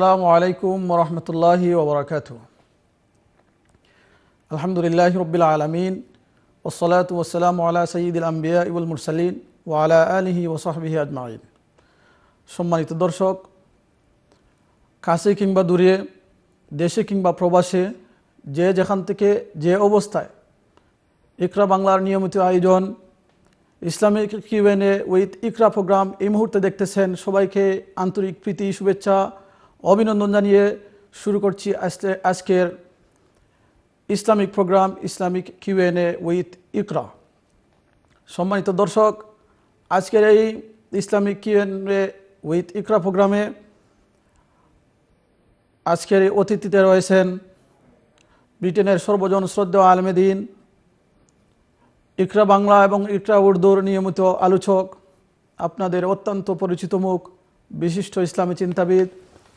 আসসালামু আলাইকুম রহমতুল্লাহি ওবরাকাত আলহামদুলিল্লাহ রবিল আলমিন ওসলাত ওসালাম আলা সঈদুল আম্বিয়া ইবুল মুরসালিন ও আলা আলহি ওসাহবিহি আজমাইন সম্মানিত দর্শক কাছে কিংবা দূরে দেশে কিংবা প্রবাসে যে যেখান থেকে যে অবস্থায় ইকরা বাংলার নিয়মিত আয়োজন Islamic QnA with Iqra program এই মুহূর্তে দেখতেছেন সবাইকে আন্তরিক প্রীতি শুভেচ্ছা অভিনন্দন জানিয়ে শুরু করছি আজকের Islamic program Islamic A with Iqra সম্মানিত দর্শক আজকের এই ইসলামিক এ উইথ ইকরা প্রোগ্রামে আজকের এই অতিথিতে রয়েছেন ব্রিটেনের সর্বজন শ্রদ্ধা আলমেদিন ইকরা বাংলা এবং ইকরা উর্দুর নিয়মিত আলোচক আপনাদের অত্যন্ত পরিচিত মুখ বিশিষ্ট ইসলামী চিন্তাবিদ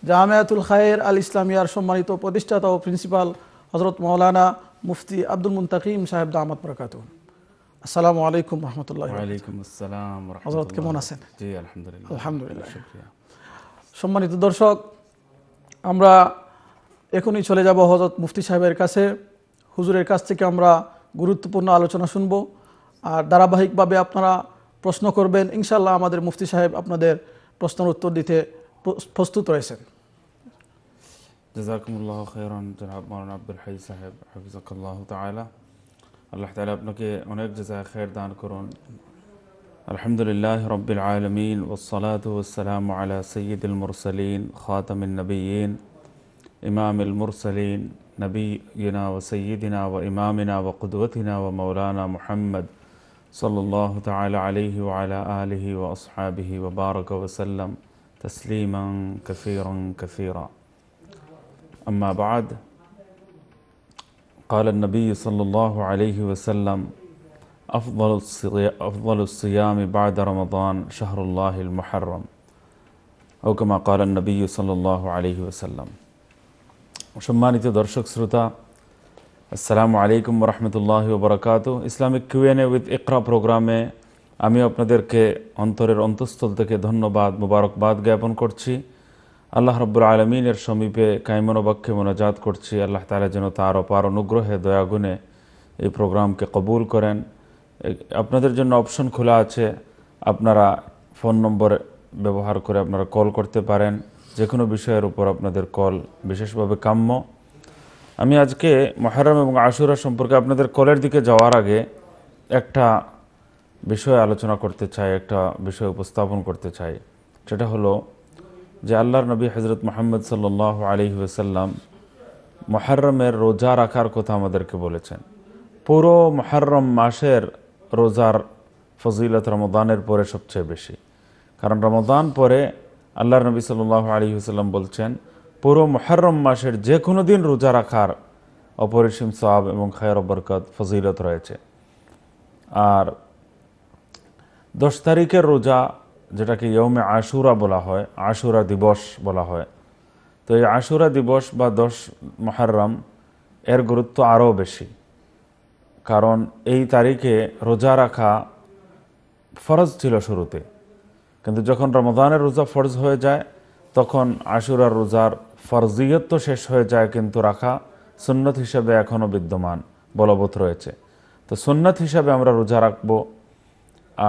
জামায়াতুল খায়ের আল ইসলামিয়ার সম্মানিত প্রতিষ্ঠাতা ও প্রিন্সিপাল হজরত মৌলানা মুফতি আব্দুল মুন্তাকিম সাহেব দামাত প্রকাত আসসালামু আলাইকুম রহমতুল্লাহ হজরত কেমন আছেন আলহামদুলিল্লাহ সম্মানিত দর্শক আমরা এখনই চলে যাব হজরত মুফতি সাহেবের কাছে হুজুরের কাছ থেকে আমরা গুরুত্বপূর্ণ আলোচনা শুনব আর ধারাবাহিকভাবে আপনারা প্রশ্ন করবেন ইনশাল্লাহ আমাদের মুফতি সাহেব আপনাদের প্রশ্নের উত্তর দিতে پرست جزاکم اللہ خیر جناب مولانا عبدالحائی صاحب اللہ تعالیٰ اللہ আল্লাহ اپنوں আপনাকে অনেক جزاک خیردان দান করুন আলহামদুলিল্লাহ رب العلمین و صلاۃ وسلم علیہ سید المرسلین خواتم النبیین امام المرسلین نبی و سیدہ و امام و قدوۃ و مولانا محمد صلی اللہ تعالیٰ علیہ علیہ وصحب وبارک وسلم تسليما كثيرا كثيرا أما بعد قال النبي صلى الله عليه وسلم أفضل الصيام, أفضل الصيام بعد رمضان شهر الله المحرم أو كما قال النبي صلى الله عليه وسلم সম্মানিত দর্শক السلام عليكم ورحمة الله وبركاته Islamic কিউএনএ with إقرأ প্রোগ্রামে আমি আপনাদেরকে অন্তরের অন্তঃস্থল থেকে ধন্যবাদ মুবারকবাদ জ্ঞাপন করছি আল্লাহ রব্বুর আলমিনের সমীপে কাইমনোবাক্যে মোনাজাত করছি আল্লাহ তালা যেন তার অপার অনুগ্রহে দয়াগুণে এই প্রোগ্রামকে কবুল করেন আপনাদের জন্য অপশন খোলা আছে আপনারা ফোন নম্বর ব্যবহার করে আপনারা কল করতে পারেন যে কোনো বিষয়ের উপর আপনাদের কল বিশেষভাবে কাম্য আমি আজকে মহারম এবং আশুরা সম্পর্কে আপনাদের কলের দিকে যাওয়ার আগে একটা বিষয়ে আলোচনা করতে চাই একটা বিষয় উপস্থাপন করতে চাই সেটা হলো যে আল্লাহর নবী হজরত মোহাম্মদ সাল্লাহ আলাইহি ওসাল্লাম মহারমের রোজা রাখার কথা আমাদেরকে বলেছেন পুরো মহারম মাসের রোজার ফজিলত রমদানের পরে সবচেয়ে বেশি কারণ রমদান পরে আল্লাহর নবী সাল্লাহ আলী হুসাল্লাম বলছেন পুরো মহরম মাসের যে কোনো দিন রোজা রাখার অপরিসীম সাব এবং খায়র বরকত ফজিলত রয়েছে আর দশ তারিখের রোজা যেটাকে ইয়মে আশুরা বলা হয় আশুরা দিবস বলা হয় তো এই আশুরা দিবস বা দশ মহারম এর গুরুত্ব আরও বেশি কারণ এই তারিখে রোজা রাখা ফরজ ছিল শুরুতে কিন্তু যখন রমজানের রোজা ফরজ হয়ে যায় তখন আশুরার রোজার ফরজিয়ত তো শেষ হয়ে যায় কিন্তু রাখা সুন্নত হিসাবে এখনও বিদ্যমান বলবৎ রয়েছে তো সুন্নত হিসাবে আমরা রোজা রাখবো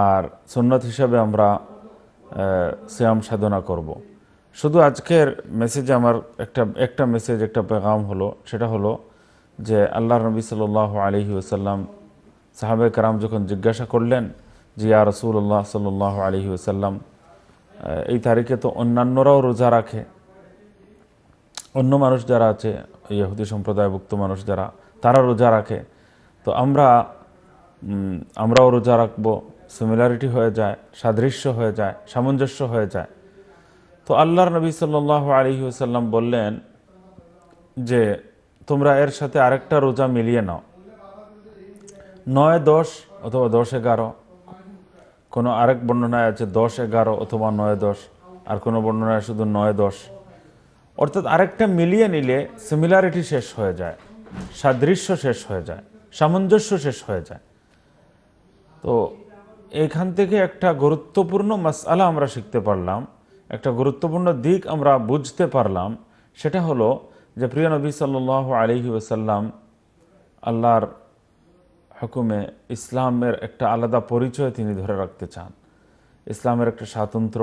আর সন্ন্যত হিসাবে আমরা শ্যাম সাধনা করব। শুধু আজকের মেসেজে আমার একটা একটা মেসেজ একটা পেগাম হলো সেটা হলো যে আল্লাহ নবী সাল আলহি ওসাল্লাম সাহাবে কারাম যখন জিজ্ঞাসা করলেন যে ইয়া রসুল্লাহ সাল্লাহ আলহি ওসাল্লাম এই তারিখে তো অন্যান্যরাও রোজা রাখে অন্য মানুষ যারা আছে ইহুদি সম্প্রদায়ভুক্ত মানুষ যারা তারা রোজা রাখে তো আমরা আমরাও রোজা রাখবো সিমিলারিটি হয়ে যায় সাদৃশ্য হয়ে যায় সামঞ্জস্য হয়ে যায় তো আল্লাহর নবী সাল্লাহ আলী সাল্লাম বললেন যে তোমরা এর সাথে আরেকটা রোজা মিলিয়ে নাও নয় দশ অথবা দশ এগারো কোনো আরেক বর্ণনায় আছে দশ এগারো অথবা নয় দশ আর কোনো বর্ণনায় শুধু নয় দশ অর্থাৎ আরেকটা মিলিয়ে নিলে সিমিলারিটি শেষ হয়ে যায় সাদৃশ্য শেষ হয়ে যায় সামঞ্জস্য শেষ হয়ে যায় তো এখান থেকে একটা গুরুত্বপূর্ণ মাসালা আমরা শিখতে পারলাম একটা গুরুত্বপূর্ণ দিক আমরা বুঝতে পারলাম সেটা হলো যে প্রিয় নবী সাল আলহি ওসাল্লাম আল্লাহর হুকুমে ইসলামের একটা আলাদা পরিচয় তিনি ধরে রাখতে চান ইসলামের একটা স্বাতন্ত্র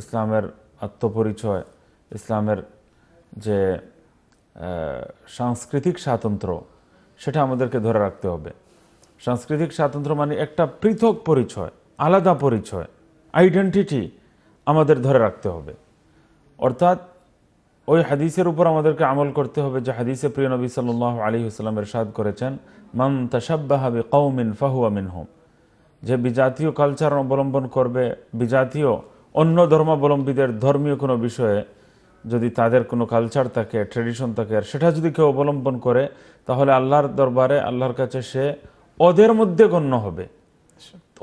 ইসলামের আত্মপরিচয় ইসলামের যে সাংস্কৃতিক স্বাতন্ত্র সেটা আমাদেরকে ধরে রাখতে হবে সাংস্কৃতিক স্বাতন্ত্র্য মানে একটা পৃথক পরিচয় আলাদা পরিচয় আইডেন্টিটি আমাদের ধরে রাখতে হবে অর্থাৎ ওই হাদিসের উপর আমাদেরকে আমল করতে হবে যে হাদিসে প্রিয় নবী সাল্লাহ আলী ইসলামের সাদ করেছেন মান তাসাব্বাহাবি কৌমিন ফাহুয়া হোম যে বিজাতীয় কালচার অবলম্বন করবে বিজাতীয় অন্য ধর্মাবলম্বীদের ধর্মীয় কোনো বিষয়ে যদি তাদের কোনো কালচার থাকে ট্রেডিশন থাকে সেটা যদি কেউ অবলম্বন করে তাহলে আল্লাহর দরবারে আল্লাহর কাছে সে ওদের মধ্যে গণ্য হবে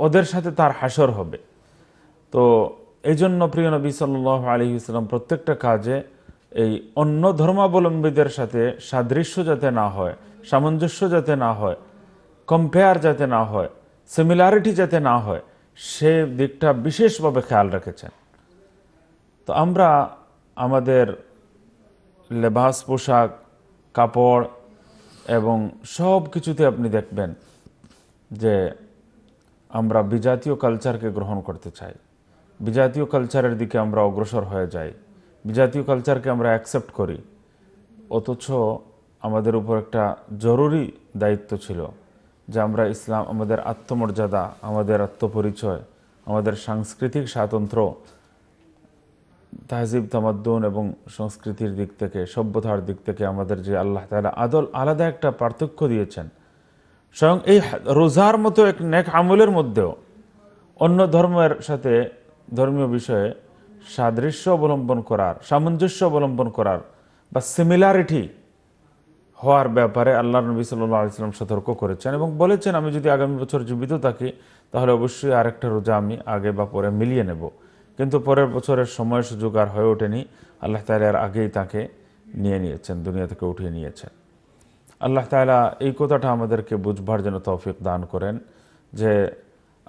ওদের সাথে তার হাসর হবে তো এই জন্য প্রিয় নবী সাল আলী ইসলাম প্রত্যেকটা কাজে এই অন্য ধর্মাবলম্বীদের সাথে সাদৃশ্য যাতে না হয় সামঞ্জস্য যাতে না হয় কম্পেয়ার যাতে না হয় সিমিলারিটি যাতে না হয় সে দিকটা বিশেষভাবে খেয়াল রেখেছেন তো আমরা আমাদের লেবাস পোশাক কাপড় এবং সব কিছুতে আপনি দেখবেন যে আমরা বিজাতীয় কালচারকে গ্রহণ করতে চাই বিজাতীয় কালচারের দিকে আমরা অগ্রসর হয়ে যাই বিজাতীয় কালচারকে আমরা অ্যাকসেপ্ট করি অথচ আমাদের উপর একটা জরুরি দায়িত্ব ছিল যে আমরা ইসলাম আমাদের আত্মমর্যাদা আমাদের আত্মপরিচয় আমাদের সাংস্কৃতিক স্বাতন্ত্র তাহজিব তামাদ্দুন এবং সংস্কৃতির দিক থেকে সভ্যতার দিক থেকে আমাদের যে আল্লাহ তালা আদল আলাদা একটা পার্থক্য দিয়েছেন স্বয়ং এই রোজার মতো এক নেক আমলের মধ্যেও অন্য ধর্মের সাথে ধর্মীয় বিষয়ে সাদৃশ্য অবলম্বন করার সামঞ্জস্য অবলম্বন করার বা সিমিলারিটি হওয়ার ব্যাপারে আল্লাহ নবী সাল্লাম সতর্ক করেছেন এবং বলেছেন আমি যদি আগামী বছর জীবিত থাকি তাহলে অবশ্যই আরেকটা রোজা আমি আগে বা পরে মিলিয়ে নেব কিন্তু পরের বছরের সময় সুযোগ আর হয়ে ওঠেনি আল্লাহ আর আগেই তাকে নিয়ে নিয়েছেন দুনিয়া থেকে উঠিয়ে নিয়েছেন আল্লাহ তালা এই কথাটা আমাদেরকে বুঝবার জন্য তৌফিক দান করেন যে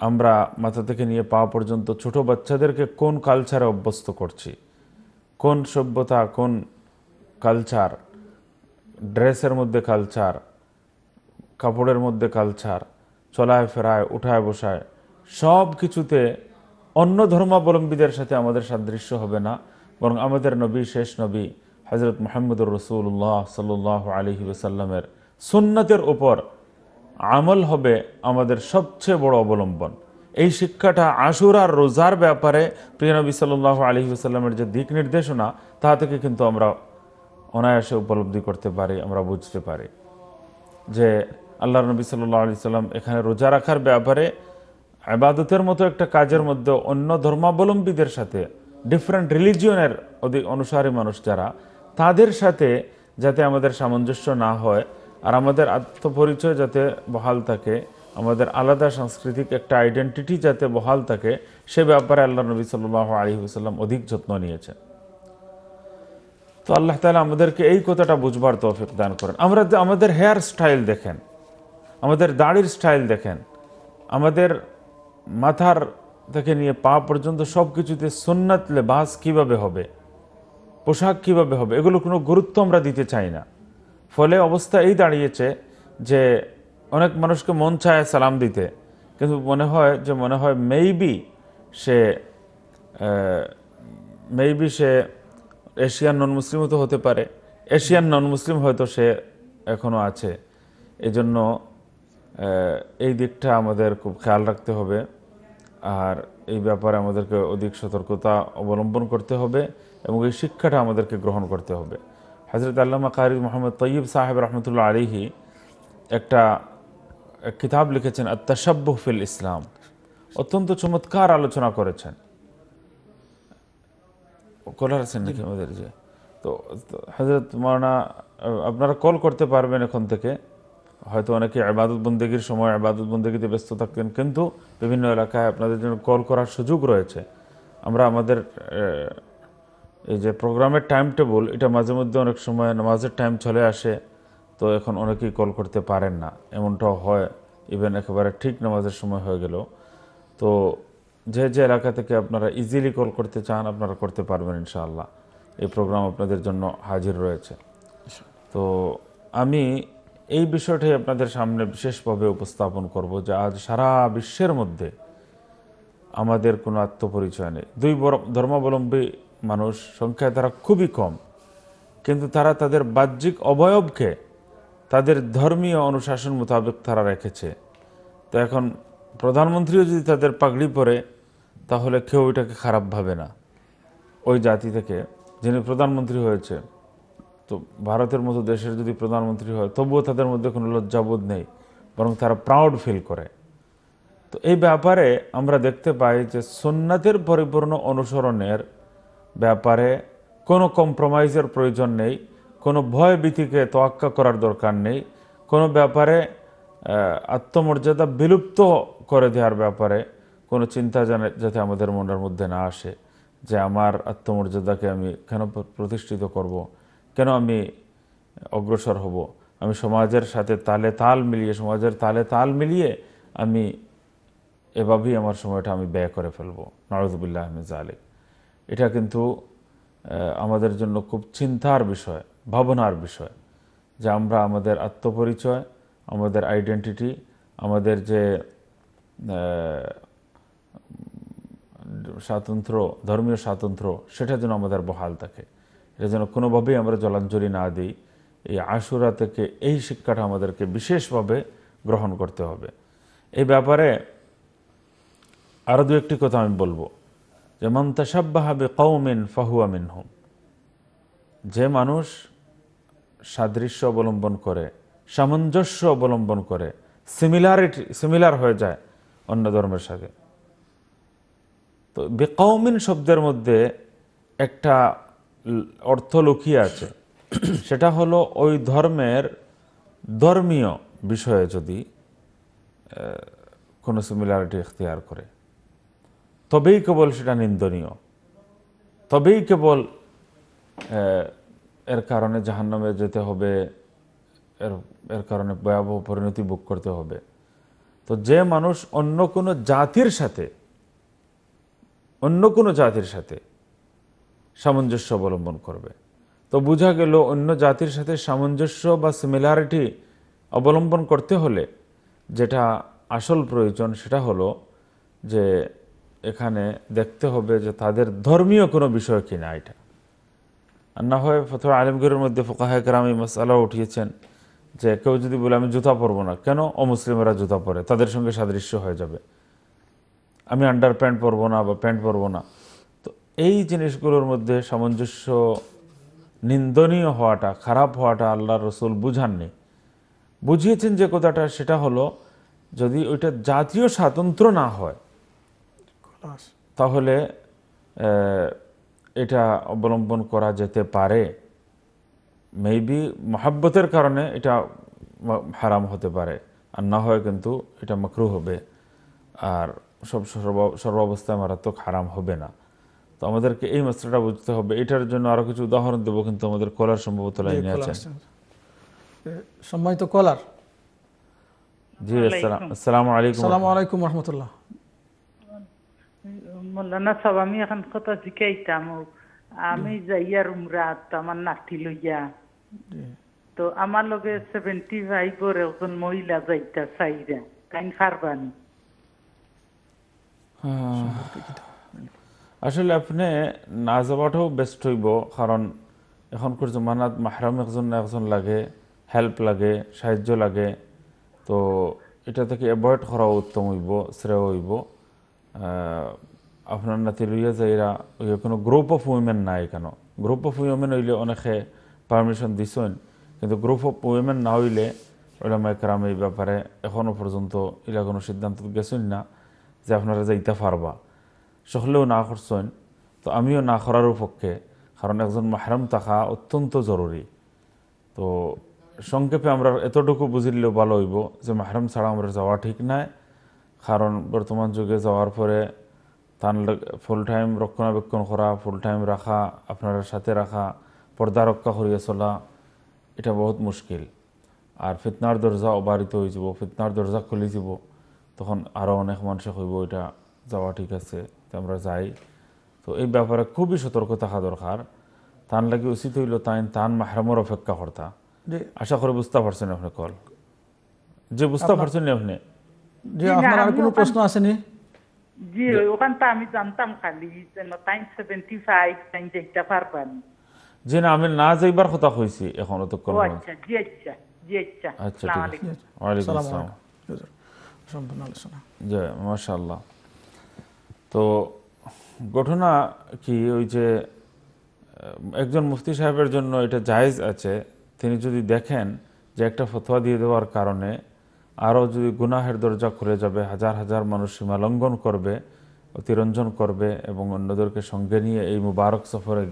আমরা মাথা থেকে নিয়ে পাওয়া পর্যন্ত ছোট বাচ্চাদেরকে কোন কালচারে অভ্যস্ত করছি কোন সভ্যতা কোন কালচার ড্রেসের মধ্যে কালচার কাপড়ের মধ্যে কালচার চলায় ফেরায় উঠায় বসায় সব কিছুতে অন্য ধর্মাবলম্বীদের সাথে আমাদের সাদৃশ্য হবে না বরং আমাদের নবী শেষ নবী হজরত মোহাম্মদুর রসুল্লাহ সাল্লাহ আলহি ওসাল্লামের সুন্নতের ওপর আমল হবে আমাদের সবচেয়ে বড় অবলম্বন এই শিক্ষাটা আশুর আর রোজার ব্যাপারে প্রিয়নবী সাল্লাহ আলহি ওসাল্লামের যে দিক নির্দেশনা তা থেকে কিন্তু আমরা অনায়াসে উপলব্ধি করতে পারি আমরা বুঝতে পারি যে আল্লাহ নবী সাল্লাহ আলি সাল্লাম এখানে রোজা রাখার ব্যাপারে আবাদতের মতো একটা কাজের মধ্যে অন্য ধর্মাবলম্বীদের সাথে ডিফারেন্ট রিলিজিয়নের অধিক অনুসারী মানুষ যারা তাদের সাথে যাতে আমাদের সামঞ্জস্য না হয় আর আমাদের আত্মপরিচয় যাতে বহাল থাকে আমাদের আলাদা সাংস্কৃতিক একটা আইডেন্টিটি যাতে বহাল থাকে সে ব্যাপারে আল্লাহ নবী সাল্লাহ আলী হুসাল্লাম অধিক যত্ন নিয়েছেন তো আল্লাহ তালা আমাদেরকে এই কথাটা বুঝবার তৌফিক দান করেন আমরা আমাদের হেয়ার স্টাইল দেখেন আমাদের দাড়ির স্টাইল দেখেন আমাদের মাথার থেকে নিয়ে পা পর্যন্ত সব কিছুতে সুন্নাত লেবাস কীভাবে হবে পোশাক কিভাবে হবে এগুলো কোনো গুরুত্ব আমরা দিতে চাই না ফলে অবস্থা এই দাঁড়িয়েছে যে অনেক মানুষকে মন চায় সালাম দিতে কিন্তু মনে হয় যে মনে হয় মেইবি সে মেইবি সে এশিয়ান নন মুসলিমও তো হতে পারে এশিয়ান নন মুসলিম হয়তো সে এখনও আছে এজন্য এই দিকটা আমাদের খুব খেয়াল রাখতে হবে আর এই ব্যাপারে আমাদেরকে অধিক সতর্কতা অবলম্বন করতে হবে এবং এই শিক্ষাটা আমাদেরকে গ্রহণ করতে হবে হজরত আল্লামা কাহরিজ মোহাম্মদ তৈব সাহেব রহমতুল্লা আলিহি একটা কিতাব লিখেছেন আত্মাসাব্বহ ফিল ইসলাম অত্যন্ত চমৎকার আলোচনা করেছেন কলার আছেন নাকি আমাদের যে তো হজরত মানা আপনারা কল করতে পারবেন এখন থেকে হয়তো অনেকে আবাদত বন্দেগীর সময় আবাদত বন্দেগীতে ব্যস্ত থাকতেন কিন্তু বিভিন্ন এলাকায় আপনাদের জন্য কল করার সুযোগ রয়েছে আমরা আমাদের এই যে প্রোগ্রামের টাইম টেবল এটা মাঝে মধ্যে অনেক সময় নামাজের টাইম চলে আসে তো এখন অনেকেই কল করতে পারেন না এমনটাও হয় ইভেন একেবারে ঠিক নামাজের সময় হয়ে গেল তো যে যে এলাকা থেকে আপনারা ইজিলি কল করতে চান আপনারা করতে পারবেন ইনশাআল্লাহ এই প্রোগ্রাম আপনাদের জন্য হাজির রয়েছে তো আমি এই বিষয়টাই আপনাদের সামনে বিশেষভাবে উপস্থাপন করব যে আজ সারা বিশ্বের মধ্যে আমাদের কোনো আত্মপরিচয় নেই দুই ধর্মাবলম্বী মানুষ সংখ্যায় তারা খুবই কম কিন্তু তারা তাদের বাহ্যিক অবয়বকে তাদের ধর্মীয় অনুশাসন মোতাবেক তারা রেখেছে তো এখন প্রধানমন্ত্রীও যদি তাদের পাগড়ি পরে তাহলে কেউ এটাকে খারাপ ভাবে না ওই জাতি থেকে যিনি প্রধানমন্ত্রী হয়েছে তো ভারতের মতো দেশের যদি প্রধানমন্ত্রী হয় তবুও তাদের মধ্যে কোনো লজ্জাবোধ নেই বরং তারা প্রাউড ফিল করে তো এই ব্যাপারে আমরা দেখতে পাই যে সোননাথের পরিপূর্ণ অনুসরণের ব্যাপারে কোনো কম্প্রোমাইজের প্রয়োজন নেই কোনো ভয় ভীতিকে তোয়াক্কা করার দরকার নেই কোনো ব্যাপারে আত্মমর্যাদা বিলুপ্ত করে দেওয়ার ব্যাপারে কোনো চিন্তা জানে যাতে আমাদের মনের মধ্যে না আসে যে আমার আত্মমর্যাদাকে আমি কেন প্রতিষ্ঠিত করব। কেন আমি অগ্রসর হব আমি সমাজের সাথে তালে তাল মিলিয়ে সমাজের তালে তাল মিলিয়ে আমি এভাবেই আমার সময়টা আমি ব্যয় করে ফেলবো নরজবুল্লাহ আহমেদ আলিক এটা কিন্তু আমাদের জন্য খুব চিন্তার বিষয় ভাবনার বিষয় যে আমরা আমাদের আত্মপরিচয় আমাদের আইডেন্টিটি আমাদের যে স্বাতন্ত্র ধর্মীয় স্বাতন্ত্র সেটা যেন আমাদের বহাল থাকে এটা যেন কোনোভাবেই আমরা জলাঞ্জলি না দিই এই আশুরা থেকে এই শিক্ষাটা আমাদেরকে বিশেষভাবে গ্রহণ করতে হবে এই ব্যাপারে আরও দু একটি কথা আমি বলবো যেমন তাসাব্বাহাবে কৌমিন ফাহুয়া মিনহুম যে মানুষ সাদৃশ্য অবলম্বন করে সামঞ্জস্য অবলম্বন করে সিমিলারিটি সিমিলার হয়ে যায় অন্য ধর্মের সাথে তো বেকৌমিন শব্দের মধ্যে একটা অর্থ লুকিয়ে আছে সেটা হলো ওই ধর্মের ধর্মীয় বিষয়ে যদি কোনো সিমিলারিটি এখতিয়ার করে তবেই কেবল সেটা নিন্দনীয় তবেই কেবল এর কারণে জাহান্নামে যেতে হবে এর এর কারণে ভয়াবহ পরিণতি ভোগ করতে হবে তো যে মানুষ অন্য কোনো জাতির সাথে অন্য কোনো জাতির সাথে সামঞ্জস্য অবলম্বন করবে তো বোঝা গেল অন্য জাতির সাথে সামঞ্জস্য বা সিমিলারিটি অবলম্বন করতে হলে যেটা আসল প্রয়োজন সেটা হলো যে এখানে দেখতে হবে যে তাদের ধর্মীয় কোনো বিষয় কিনা এটা আর না হয় প্রথমে আলমগীরের মধ্যে ফোকাহেকরাম এই মশালা উঠিয়েছেন যে কেউ যদি বলে আমি জুতা পরবো না কেন অমুসলিমেরা জুতা পরে তাদের সঙ্গে সাদৃশ্য হয়ে যাবে আমি আন্ডার প্যান্ট পরবো না বা প্যান্ট পরবো না তো এই জিনিসগুলোর মধ্যে সামঞ্জস্য নিন্দনীয় হওয়াটা খারাপ হওয়াটা আল্লাহ রসুল বুঝাননি বুঝিয়েছেন যে কথাটা সেটা হলো যদি ওইটা জাতীয় স্বাতন্ত্র না হয় তাহলে এটা অবলম্বন করা যেতে পারে মেবি মহাব্বতের কারণে এটা হারাম হতে পারে আর না হয় কিন্তু এটা মাকরু হবে আর সব সর্বাবস্থায় মারাত্মক হারাম হবে না তো আমাদেরকে এই মাস্টারটা বুঝতে হবে এটার জন্য আরও কিছু উদাহরণ দেবো কিন্তু আমাদের কলার সম্ভবত লাইনে আছে সম্মানিত কলার জি আসসালাম আসসালামু আলাইকুম আসসালামু আলাইকুম রহমতুল্লাহ সব আমি এখন কথা শিখাইতাম আমি যাইয়া রুমরা আমার নাতি লইয়া তো আমার লগে সেভেন্টি ফাইভর একজন মহিলা যাইতা চাইরা কাইন ফারবানি আসলে আপনি না যাওয়াটাও ব্যস্ত হইব কারণ এখনকার জমানাত মাহরাম একজন না একজন লাগে হেল্প লাগে সাহায্য লাগে তো এটা থেকে অ্যাভয়েড করা উত্তম হইব শ্রেয় হইব আপনার নাতি লইয়া যায় এরা ওই কোনো গ্রুপ অফ উইমেন না কেন গ্রুপ অফ উইমেন হইলে অনেকে পারমিশন দিছেন কিন্তু গ্রুপ অফ উইমেন না হইলে ওলামা একরাম এই ব্যাপারে এখনও পর্যন্ত এলা কোনো সিদ্ধান্ত গেছেন না যে আপনারা যাইতে পারবা সকলেও না করছেন তো আমিও না করারও পক্ষে কারণ একজন মাহরাম থাকা অত্যন্ত জরুরি তো সংক্ষেপে আমরা এতটুকু বুঝিলেও ভালো হইব যে মাহরাম ছাড়া আমরা যাওয়া ঠিক নাই কারণ বর্তমান যুগে যাওয়ার পরে তার ফুল টাইম রক্ষণাবেক্ষণ করা ফুল টাইম রাখা আপনার সাথে রাখা পর্দা রক্ষা করিয়ে চলা এটা বহুত মুশকিল আর ফিতনার দরজা অবারিত হয়ে যাব ফিতনার দরজা খুলে যাব তখন আরও অনেক মানুষে হইব এটা যাওয়া ঠিক আছে আমরা যাই তো এই ব্যাপারে খুবই সতর্ক থাকা দরকার তান লাগে উচিত হইল তাই তান মাহরমর অপেক্ষা কর্তা আশা করি বুঝতে পারছেন আপনি কল যে বুঝতে পারছেন আপনি যে আপনার আর কোনো প্রশ্ন আসেনি জি ওখানটা আমি জানতাম খালি টাইম সেভেন্টি ফাইভ টাইম যেটা পারবেন জি না আমি না যাইবার কথা কইছি এখন তো করব আচ্ছা জি আচ্ছা জি আচ্ছা আচ্ছা ঠিক আছে ওয়ালাইকুম আসসালাম সম্পূর্ণ আলোচনা জি মাশাআল্লাহ তো ঘটনা কি ওই যে একজন মুফতি সাহেবের জন্য এটা জায়েজ আছে তিনি যদি দেখেন যে একটা ফতোয়া দিয়ে দেওয়ার কারণে আরও যদি গুনাহের দরজা খুলে যাবে হাজার হাজার মানুষ সীমালঙ্ঘন করবে অতিরঞ্জন করবে এবং অন্যদেরকে সঙ্গে নিয়ে এই মুবারক সফরে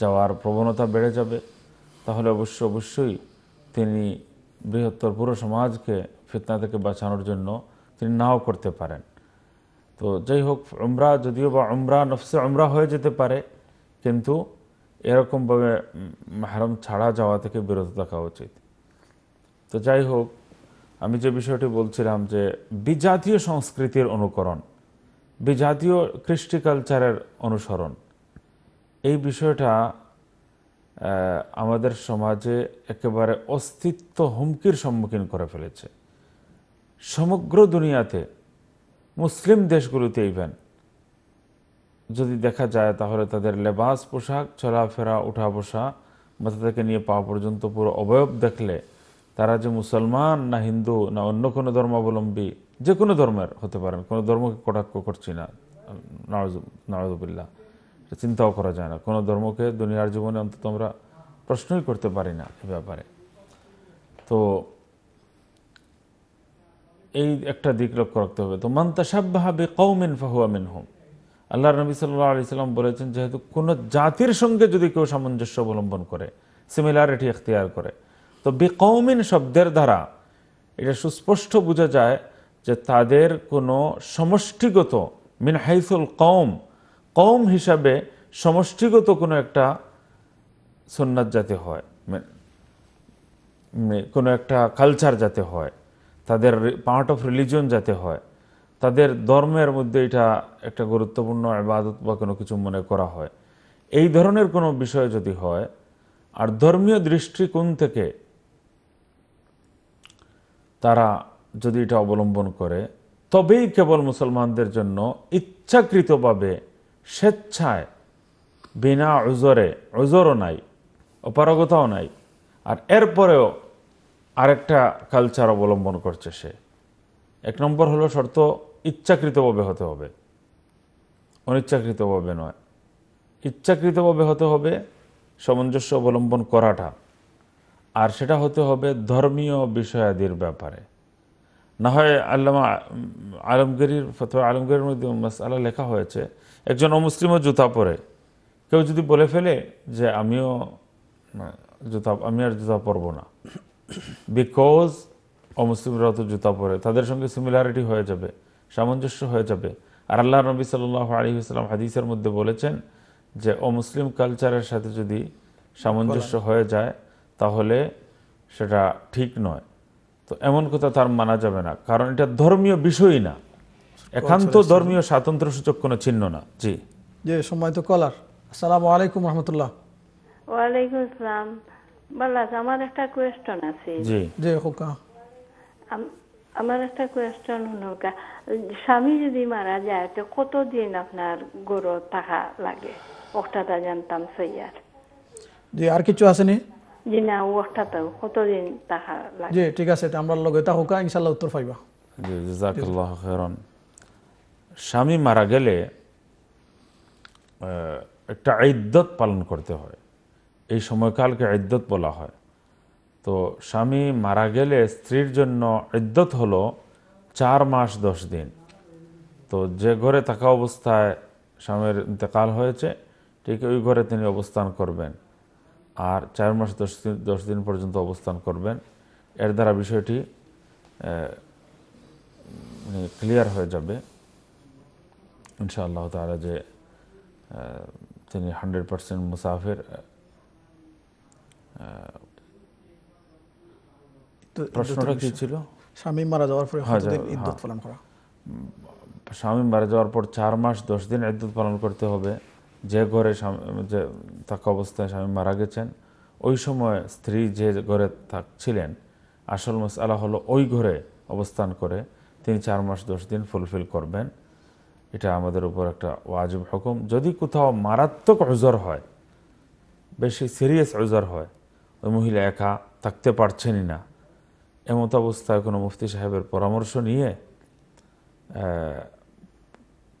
যাওয়ার প্রবণতা বেড়ে যাবে তাহলে অবশ্য অবশ্যই তিনি বৃহত্তর পুরো সমাজকে ফিতনা থেকে বাঁচানোর জন্য তিনি নাও করতে পারেন তো যাই হোক উমরা যদিও বা উমরা নফসে উমরা হয়ে যেতে পারে কিন্তু এরকমভাবে মাহরম ছাড়া যাওয়া থেকে বিরত থাকা উচিত তো যাই হোক আমি যে বিষয়টি বলছিলাম যে বিজাতীয় সংস্কৃতির অনুকরণ বিজাতীয় কৃষ্টি কালচারের অনুসরণ এই বিষয়টা আমাদের সমাজে একেবারে অস্তিত্ব হুমকির সম্মুখীন করে ফেলেছে সমগ্র দুনিয়াতে মুসলিম দেশগুলোতে ইভেন যদি দেখা যায় তাহলে তাদের লেবাস পোশাক চলাফেরা উঠা বসা বা তাদেরকে নিয়ে পাওয়া পর্যন্ত পুরো অবয়ব দেখলে তারা যে মুসলমান না হিন্দু না অন্য কোনো ধর্মাবলম্বী যে কোনো ধর্মের হতে পারেন কোনো ধর্মকে কটাক্ষ করছি না নওয়াজবিল্লা চিন্তাও করা যায় না কোনো ধর্মকে দুনিয়ার জীবনে অন্তত আমরা প্রশ্নই করতে পারি না এ ব্যাপারে তো এই একটা দিক লক্ষ্য রাখতে হবে তো মন্তাসাবি কৌমিন ফাহুয়ামিন হোম আল্লাহ নবী সাল্লাহ আলি সাল্লাম বলেছেন যেহেতু কোনো জাতির সঙ্গে যদি কেউ সামঞ্জস্য অবলম্বন করে সিমিলারিটি এখতিয়ার করে তো বেকৌমিন শব্দের দ্বারা এটা সুস্পষ্ট বোঝা যায় যে তাদের কোনো সমষ্টিগত মিন হাইসুল কৌম কৌম হিসাবে সমষ্টিগত কোনো একটা সন্ন্যাত যাতে হয় কোনো একটা কালচার যাতে হয় তাদের পার্ট অফ রিলিজন যাতে হয় তাদের ধর্মের মধ্যে এটা একটা গুরুত্বপূর্ণ আবাদত বা কোনো কিছু মনে করা হয় এই ধরনের কোনো বিষয় যদি হয় আর ধর্মীয় দৃষ্টিকোণ থেকে তারা যদি এটা অবলম্বন করে তবেই কেবল মুসলমানদের জন্য ইচ্ছাকৃতভাবে স্বেচ্ছায় বিনা ওজরে ওজরও নাই অপারগতাও নাই আর এরপরেও আরেকটা কালচার অবলম্বন করছে সে এক নম্বর হলো শর্ত ইচ্ছাকৃতভাবে হতে হবে অনিচ্ছাকৃতভাবে নয় ইচ্ছাকৃতভাবে হতে হবে সামঞ্জস্য অবলম্বন করাটা আর সেটা হতে হবে ধর্মীয় বিষয়াদির ব্যাপারে না হয় আল্লামা আলমগীর ফতোয়া আলমগীর মধ্যে মাসালা লেখা হয়েছে একজন অমুসলিমও জুতা পরে কেউ যদি বলে ফেলে যে আমিও জুতা আমি আর জুতা পরবো না বিকজ অমুসলিমরা তো জুতা পরে তাদের সঙ্গে সিমিলারিটি হয়ে যাবে সামঞ্জস্য হয়ে যাবে আর আল্লাহ নবী সাল আলী ইসলাম হাদিসের মধ্যে বলেছেন যে অমুসলিম কালচারের সাথে যদি সামঞ্জস্য হয়ে যায় তাহলে সেটা ঠিক নয় তো এমন কথা তার মানা যাবে না কারণ এটা ধর্মীয় বিষয়ই না একান্ত ধর্মীয় স্বাতন্ত্র সূচক কোনো চিহ্ন না জি যে সময় তো কলার আসসালামু আলাইকুম রহমতুল্লাহ ওয়ালাইকুম আসসালাম বালাস আমার একটা কোয়েশ্চন আছে জি জি হোকা আমার একটা কোয়েশ্চন হোকা স্বামী যদি মারা যায় তো কতদিন আপনার গরু থাকা লাগে তা জানতাম সেই আর জি আর কিছু আসেনি জি ঠিক আছে আমরা লগে তাহুকা ইনশাআল্লাহ উত্তর পাইবা স্বামী মারা গেলে একটা ইদ্যত পালন করতে হয় এই সময়কালকে ইদ্যত বলা হয় তো স্বামী মারা গেলে স্ত্রীর জন্য ইদ্যত হলো চার মাস দশ দিন তো যে ঘরে থাকা অবস্থায় স্বামীর ইন্তেকাল হয়েছে ঠিক ওই ঘরে তিনি অবস্থান করবেন আর চার মাস দশ দিন দশ দিন পর্যন্ত অবস্থান করবেন এর দ্বারা বিষয়টি মানে ক্লিয়ার হয়ে যাবে ইনশাআল্লাহ তারা যে তিনি হান্ড্রেড পারসেন্ট মুসাফির প্রশ্নটা কি ছিল স্বামী মারা যাওয়ার পরে হ্যাঁ, ইদ্যুৎ হ্যাঁ। পালন করা স্বামী মারা যাওয়ার পর চার মাস দশ দিন ইদ্যুৎ পালন করতে হবে যে ঘরে যে থাকা অবস্থায় স্বামী মারা গেছেন ওই সময় স্ত্রী যে ঘরে থাকছিলেন আসল মশালা হলো ওই ঘরে অবস্থান করে তিনি চার মাস দশ দিন ফুলফিল করবেন এটা আমাদের উপর একটা ওয়াজিব হকম যদি কোথাও মারাত্মক অজর হয় বেশি সিরিয়াস অজর হয় ওই মহিলা একা থাকতে পারছেনই না এমত অবস্থায় কোনো মুফতি সাহেবের পরামর্শ নিয়ে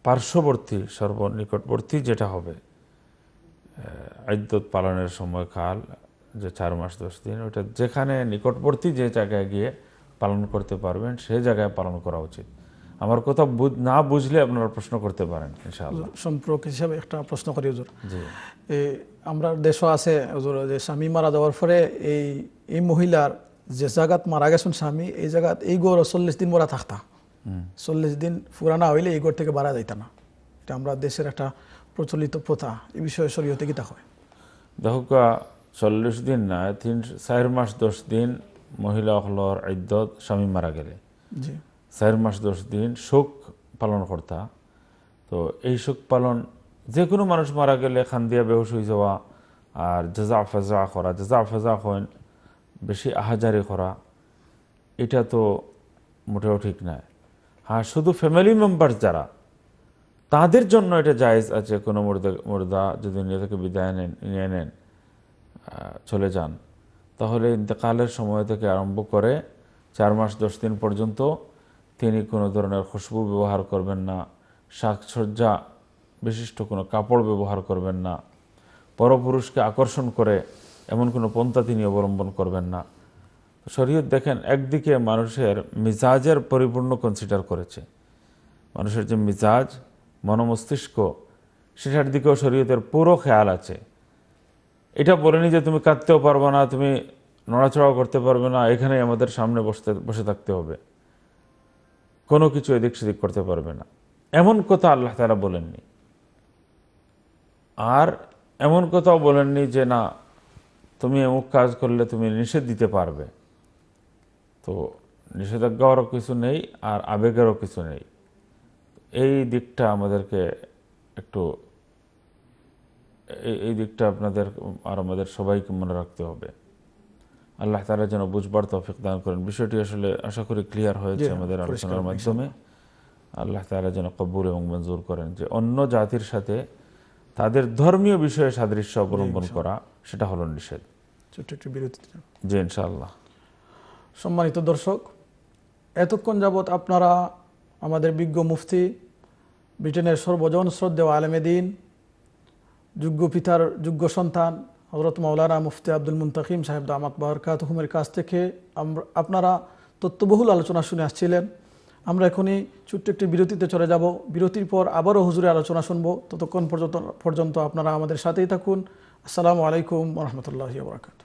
পার্শ্ববর্তী সর্বনিকটবর্তী যেটা হবে আদ্যত পালনের সময়কাল যে চার মাস দশ দিন ওইটা যেখানে নিকটবর্তী যে জায়গায় গিয়ে পালন করতে পারবেন সেই জায়গায় পালন করা উচিত আমার কথা না বুঝলে আপনারা প্রশ্ন করতে পারেন সম্পর্ক হিসাবে একটা প্রশ্ন করি হজুর আমরা দেশও আছে হজুর যে স্বামী মারা যাওয়ার পরে এই এই মহিলার যে জায়গাত মারা গেছেন স্বামী এই জায়গাত এই গৌর চল্লিশ দিন মরা থাকতা চল্লিশ দিন ফুরানা হইলে এই ঘর থেকে বাড়া যাইতা না এটা আমরা দেশের একটা প্রচলিত প্রথা এ বিষয়ে শরীয়তে গীতা হয় দেখো চল্লিশ দিন না তিন চার মাস দশ দিন মহিলা হলর আদ্যত স্বামী মারা গেলে জি চার মাস দশ দিন শোক পালন কর্তা তো এই শোক পালন যে কোনো মানুষ মারা গেলে খান দিয়া বেহস হয়ে যাওয়া আর যেজা ফেজা করা যেজা ফেজা হইন বেশি আহাজারি করা এটা তো মোটেও ঠিক নয় আর শুধু ফ্যামিলি মেম্বার যারা তাদের জন্য এটা জায়েজ আছে কোনো মুর্দা মুর্দা যদি নিজেকে বিদায় নেন নিয়ে নেন চলে যান তাহলে ইন্তেকালের সময় থেকে আরম্ভ করে চার মাস দশ দিন পর্যন্ত তিনি কোনো ধরনের খুশবু ব্যবহার করবেন না শাকসজ্জা বিশিষ্ট কোনো কাপড় ব্যবহার করবেন না পরপুরুষকে আকর্ষণ করে এমন কোনো পন্থা তিনি অবলম্বন করবেন না শরীয়ত দেখেন একদিকে মানুষের মিজাজের পরিপূর্ণ কনসিডার করেছে মানুষের যে মিজাজ মনোমস্তিষ্ক সেটার দিকেও শরীয়তের পুরো খেয়াল আছে এটা বলেনি যে তুমি কাঁদতেও পারবে না তুমি নড়াচড়াও করতে পারবে না এখানে আমাদের সামনে বসতে বসে থাকতে হবে কোনো কিছু এদিক সেদিক করতে পারবে না এমন কথা আল্লাহ তারা বলেননি আর এমন কথাও বলেননি যে না তুমি এমুক কাজ করলে তুমি নিষেধ দিতে পারবে তো নিষেধাজ্ঞারও কিছু নেই আর আবেগেরও কিছু নেই এই দিকটা আমাদেরকে একটু এই দিকটা আপনাদের আর আমাদের সবাইকে মনে রাখতে হবে আল্লাহ তালা যেন বুঝবার তৌফিক দান করেন বিষয়টি আসলে আশা করি ক্লিয়ার হয়েছে হ্যাঁ, আমাদের আলোচনার মাধ্যমে আল্লাহ তালা যেন কবুল এবং মঞ্জুর করেন যে অন্য জাতির সাথে তাদের ধর্মীয় বিষয়ে সাদৃশ্য অবলম্বন করা সেটা হলো নিষেধ ছোট্ট একটু বিরতি জি ইনশাআল্লাহ সম্মানিত দর্শক এতক্ষণ যাবৎ আপনারা আমাদের বিজ্ঞ মুফতি ব্রিটেনের সর্বজন শ্রদ্ধেয় আলমেদিন যোগ্য পিতার যোগ্য সন্তান হজরত মৌলানা মুফতি আব্দুল মুন্তাকিম সাহেব দামাত বাহরকাত হুমের কাছ থেকে আমরা আপনারা তত্ত্ববহুল আলোচনা শুনে আসছিলেন আমরা এখনই ছোট্ট একটি বিরতিতে চলে যাব বিরতির পর আবারও হুজুরে আলোচনা শুনবো ততক্ষণ পর্যন্ত পর্যন্ত আপনারা আমাদের সাথেই থাকুন আসসালামু আলাইকুম রহমতুল্লাহ বরাকাতু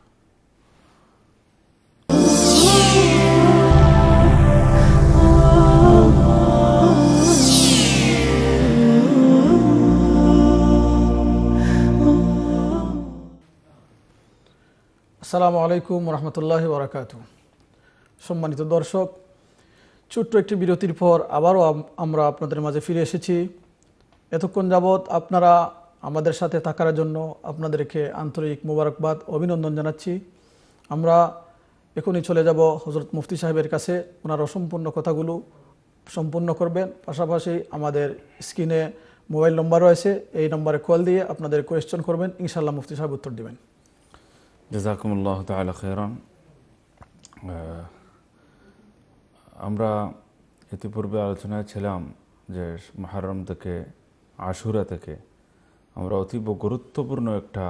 আসসালামু আলাইকুম রহমতুল্লাহ বরাকাত সম্মানিত দর্শক ছোট্ট একটি বিরতির পর আবারও আমরা আপনাদের মাঝে ফিরে এসেছি এতক্ষণ যাবৎ আপনারা আমাদের সাথে থাকার জন্য আপনাদেরকে আন্তরিক মুবারকবাদ অভিনন্দন জানাচ্ছি আমরা এখনই চলে যাব হজরত মুফতি সাহেবের কাছে ওনার অসম্পূর্ণ কথাগুলো সম্পূর্ণ করবেন পাশাপাশি আমাদের স্ক্রিনে মোবাইল নম্বর রয়েছে এই নম্বরে কল দিয়ে আপনাদের কোয়েশ্চন করবেন ইনশাল্লাহ মুফতি সাহেব উত্তর দেবেন জাজাকুমুল্লাহ তালা খেরান আমরা ইতিপূর্বে আলোচনায় ছিলাম যে মহারম থেকে আশুরা থেকে আমরা অতীব গুরুত্বপূর্ণ একটা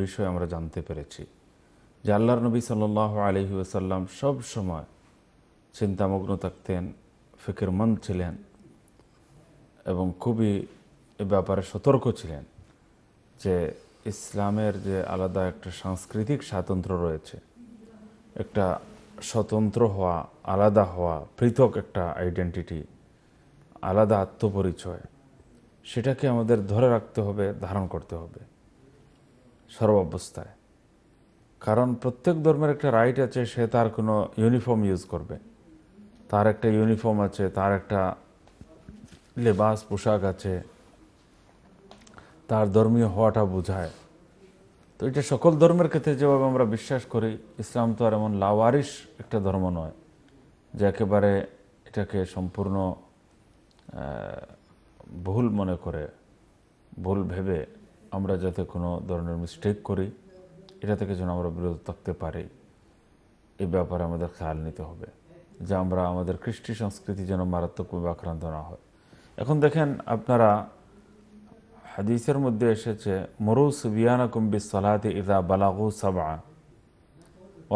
বিষয় আমরা জানতে পেরেছি যে আল্লাহর নবী সাল আলহি ওসাল্লাম সব সময় চিন্তামগ্ন থাকতেন ফিকিরমন ছিলেন এবং খুবই এ ব্যাপারে সতর্ক ছিলেন যে ইসলামের যে আলাদা একটা সাংস্কৃতিক স্বাতন্ত্র রয়েছে একটা স্বতন্ত্র হওয়া আলাদা হওয়া পৃথক একটা আইডেন্টিটি আলাদা আত্মপরিচয় সেটাকে আমাদের ধরে রাখতে হবে ধারণ করতে হবে সর্বাবস্থায় কারণ প্রত্যেক ধর্মের একটা রাইট আছে সে তার কোনো ইউনিফর্ম ইউজ করবে তার একটা ইউনিফর্ম আছে তার একটা লেবাস পোশাক আছে তার ধর্মীয় হওয়াটা বোঝায় তো এটা সকল ধর্মের ক্ষেত্রে যেভাবে আমরা বিশ্বাস করি ইসলাম তো আর এমন লাওয়ারিস একটা ধর্ম নয় যে একেবারে এটাকে সম্পূর্ণ ভুল মনে করে ভুল ভেবে আমরা যাতে কোনো ধরনের মিস্টেক করি এটা থেকে যেন আমরা বিরত থাকতে পারি এ ব্যাপারে আমাদের খেয়াল নিতে হবে যে আমরা আমাদের কৃষ্টি সংস্কৃতি যেন মারাত্মকভাবে আক্রান্ত না হয় এখন দেখেন আপনারা হাদিসের মধ্যে এসেছে মরু সুবিয়ানাকুম বিসলাতে ইদা সাবা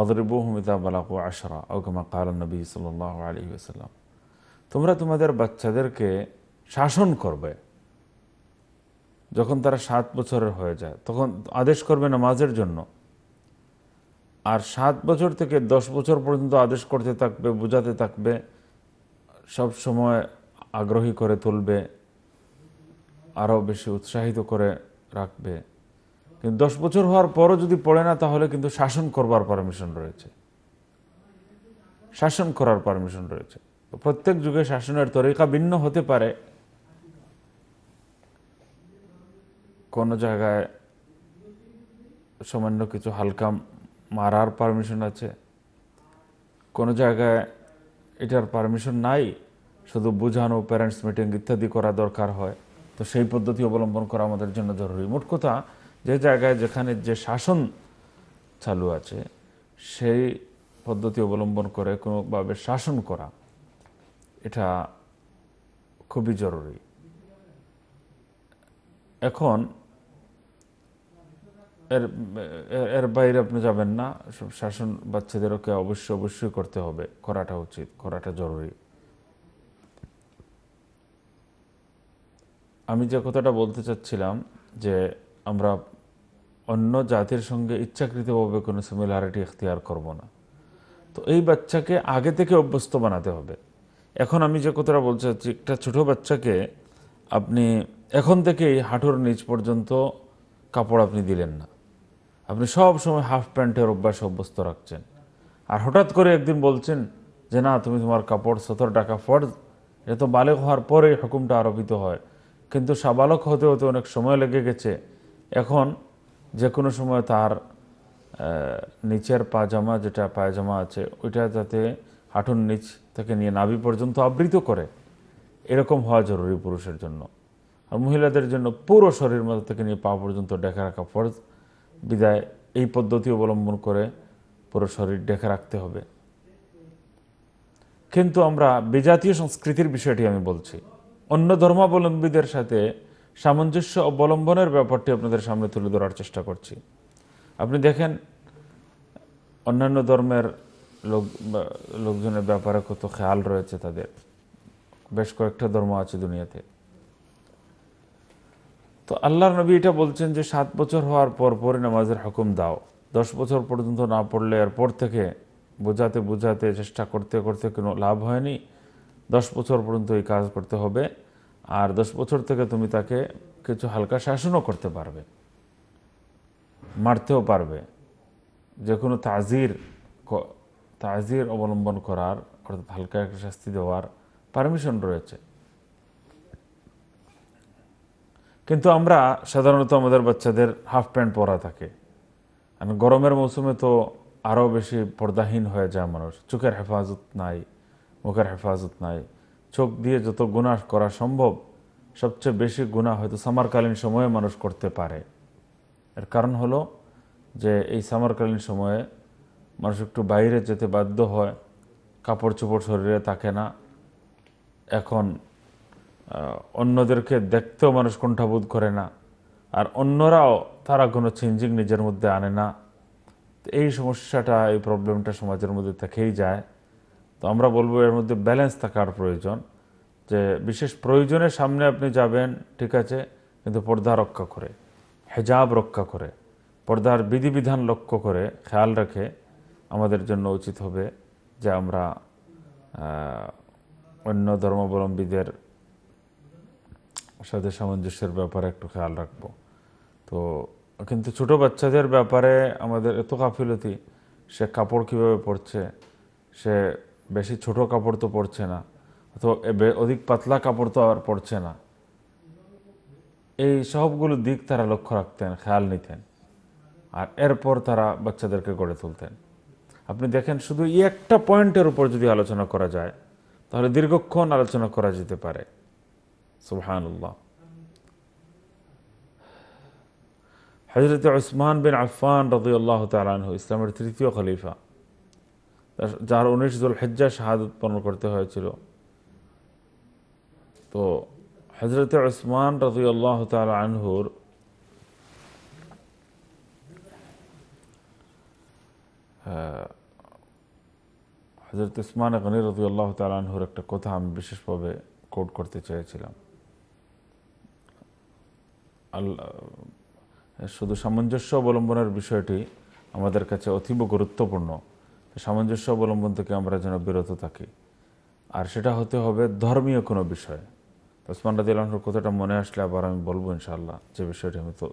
অদরিবু হুমিদা বালাকু আশরা ওকমা কাল নবী সাল আলী আসাল্লাম তোমরা তোমাদের বাচ্চাদেরকে শাসন করবে যখন তারা সাত বছরের হয়ে যায় তখন আদেশ করবে নামাজের জন্য আর সাত বছর থেকে দশ বছর পর্যন্ত আদেশ করতে থাকবে বোঝাতে থাকবে সব সময় আগ্রহী করে তুলবে আরও বেশি উৎসাহিত করে রাখবে কিন্তু দশ বছর হওয়ার পরও যদি পড়ে না তাহলে কিন্তু শাসন করবার পারমিশন রয়েছে শাসন করার পারমিশন রয়েছে প্রত্যেক যুগে শাসনের তরিকা ভিন্ন হতে পারে কোনো জায়গায় সামান্য কিছু হালকা মারার পারমিশন আছে কোনো জায়গায় এটার পারমিশন নাই শুধু বোঝানো প্যারেন্টস মিটিং ইত্যাদি করা দরকার হয় তো সেই পদ্ধতি অবলম্বন করা আমাদের জন্য জরুরি মোট কথা যে জায়গায় যেখানে যে শাসন চালু আছে সেই পদ্ধতি অবলম্বন করে কোনোভাবে শাসন করা এটা খুবই জরুরি এখন এর এর বাইরে আপনি যাবেন না শাসন বাচ্চাদেরকে অবশ্যই অবশ্যই করতে হবে করাটা উচিত করাটা জরুরি আমি যে কথাটা বলতে চাচ্ছিলাম যে আমরা অন্য জাতির সঙ্গে ইচ্ছাকৃতভাবে কোনো সিমিলারিটি এখতিয়ার করব না তো এই বাচ্চাকে আগে থেকে অভ্যস্ত বানাতে হবে এখন আমি যে কথাটা বলতে চাচ্ছি একটা ছোটো বাচ্চাকে আপনি এখন থেকেই হাঁটুর নিচ পর্যন্ত কাপড় আপনি দিলেন না আপনি সব সময় হাফ প্যান্টের অভ্যাস অভ্যস্ত রাখছেন আর হঠাৎ করে একদিন বলছেন যে না তুমি তোমার কাপড় সতর টাকা ফর্জ এটা তো বালেক হওয়ার পরেই হুকুমটা আরোপিত হয় কিন্তু সাবালক হতে হতে অনেক সময় লেগে গেছে এখন যে কোনো সময় তার নিচের পাজামা যেটা পায়জামা আছে ওইটা যাতে হাঁটুর নিচ থেকে নিয়ে নাভি পর্যন্ত আবৃত করে এরকম হওয়া জরুরি পুরুষের জন্য আর মহিলাদের জন্য পুরো শরীর মতো থেকে নিয়ে পা পর্যন্ত ডেকে রাখা ফরজ বিদায় এই পদ্ধতি অবলম্বন করে পুরো শরীর ডেকে রাখতে হবে কিন্তু আমরা বিজাতীয় সংস্কৃতির বিষয়টি আমি বলছি অন্য ধর্মাবলম্বীদের সাথে সামঞ্জস্য অবলম্বনের ব্যাপারটি আপনাদের সামনে তুলে ধরার চেষ্টা করছি আপনি দেখেন অন্যান্য ধর্মের লোক লোকজনের ব্যাপারে কত খেয়াল রয়েছে তাদের বেশ কয়েকটা ধর্ম আছে দুনিয়াতে তো আল্লাহ নবী এটা বলছেন যে সাত বছর হওয়ার পর পরই নামাজের হুকুম দাও দশ বছর পর্যন্ত না পড়লে এরপর থেকে বোঝাতে বোঝাতে চেষ্টা করতে করতে কোনো লাভ হয়নি দশ বছর পর্যন্ত এই কাজ করতে হবে আর দশ বছর থেকে তুমি তাকে কিছু হালকা শাসনও করতে পারবে মারতেও পারবে যে কোনো তাজির তাজির অবলম্বন করার অর্থাৎ হালকা একটা শাস্তি দেওয়ার পারমিশন রয়েছে কিন্তু আমরা সাধারণত আমাদের বাচ্চাদের হাফ প্যান্ট পরা থাকে গরমের মৌসুমে তো আরও বেশি পর্দাহীন হয়ে যায় মানুষ চোখের হেফাজত নাই মুখের হেফাজত নাই চোখ দিয়ে যত গুণা করা সম্ভব সবচেয়ে বেশি গুণা হয়তো সামারকালীন সময়ে মানুষ করতে পারে এর কারণ হলো যে এই সামারকালীন সময়ে মানুষ একটু বাইরে যেতে বাধ্য হয় কাপড় চোপড় শরীরে থাকে না এখন অন্যদেরকে দেখতেও মানুষ কণ্ঠাবোধ করে না আর অন্যরাও তারা কোনো চেঞ্জিং নিজের মধ্যে আনে না এই সমস্যাটা এই প্রবলেমটা সমাজের মধ্যে থেকেই যায় তো আমরা বলবো এর মধ্যে ব্যালেন্স থাকার প্রয়োজন যে বিশেষ প্রয়োজনের সামনে আপনি যাবেন ঠিক আছে কিন্তু পর্দা রক্ষা করে হেজাব রক্ষা করে পর্দার বিধিবিধান লক্ষ্য করে খেয়াল রাখে আমাদের জন্য উচিত হবে যে আমরা অন্য ধর্মাবলম্বীদের সাথে সামঞ্জস্যের ব্যাপারে একটু খেয়াল রাখব তো কিন্তু ছোট বাচ্চাদের ব্যাপারে আমাদের এত কাফিলতি সে কাপড় কীভাবে পরছে সে বেশি ছোট কাপড় তো পরছে না অথবা অধিক পাতলা কাপড় তো আর পরছে না এই সবগুলো দিক তারা লক্ষ্য রাখতেন খেয়াল নিতেন আর এরপর তারা বাচ্চাদেরকে গড়ে তুলতেন আপনি দেখেন শুধু এই একটা পয়েন্টের উপর যদি আলোচনা করা যায় তাহলে দীর্ঘক্ষণ আলোচনা করা যেতে পারে উল্লাহ হজরত ওসমান বিন আফান রদিউল্লাহ তালানহ ইসলামের তৃতীয় খলিফা যার উনিশ জুল হেজ্জা শাহাদ উৎপন্ন করতে হয়েছিল তো হজরত ওসমান রাজু আল্লাহ তাল আনহুর হজরত উসমান গনির রাজু আল্লাহ তাল আনহুর একটা কথা আমি বিশেষভাবে কোট করতে চেয়েছিলাম আল্লাহ শুধু সামঞ্জস্য অবলম্বনের বিষয়টি আমাদের কাছে অতীব গুরুত্বপূর্ণ সামঞ্জস্য অবলম্বন থেকে আমরা যেন বিরত থাকি আর সেটা হতে হবে ধর্মীয় কোনো বিষয়ে ওসমান রাজিল্লাহর কথাটা মনে আসলে আবার আমি বলবো ইনশাল্লাহ যে বিষয়টি আমি তো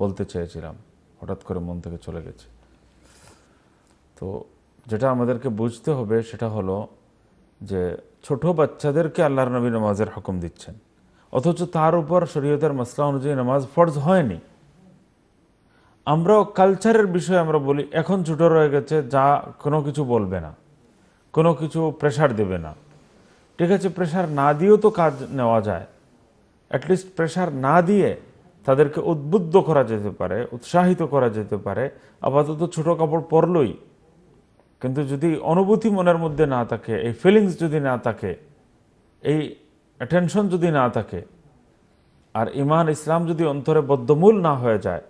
বলতে চেয়েছিলাম হঠাৎ করে মন থেকে চলে গেছে তো যেটা আমাদেরকে বুঝতে হবে সেটা হলো যে ছোট বাচ্চাদেরকে আল্লাহর নবী নামাজের হুকুম দিচ্ছেন অথচ তার উপর শরীয়তের মশলা অনুযায়ী নামাজ ফরজ হয়নি আমরাও কালচারের বিষয়ে আমরা বলি এখন ছোটো রয়ে গেছে যা কোনো কিছু বলবে না কোনো কিছু প্রেশার দেবে না ঠিক আছে প্রেশার না দিয়েও তো কাজ নেওয়া যায় অ্যাটলিস্ট প্রেশার না দিয়ে তাদেরকে উদ্বুদ্ধ করা যেতে পারে উৎসাহিত করা যেতে পারে আপাতত ছোট কাপড় পরলই কিন্তু যদি অনুভূতি মনের মধ্যে না থাকে এই ফিলিংস যদি না থাকে এই অ্যাটেনশন যদি না থাকে আর ইমান ইসলাম যদি অন্তরে বদ্ধমূল না হয়ে যায়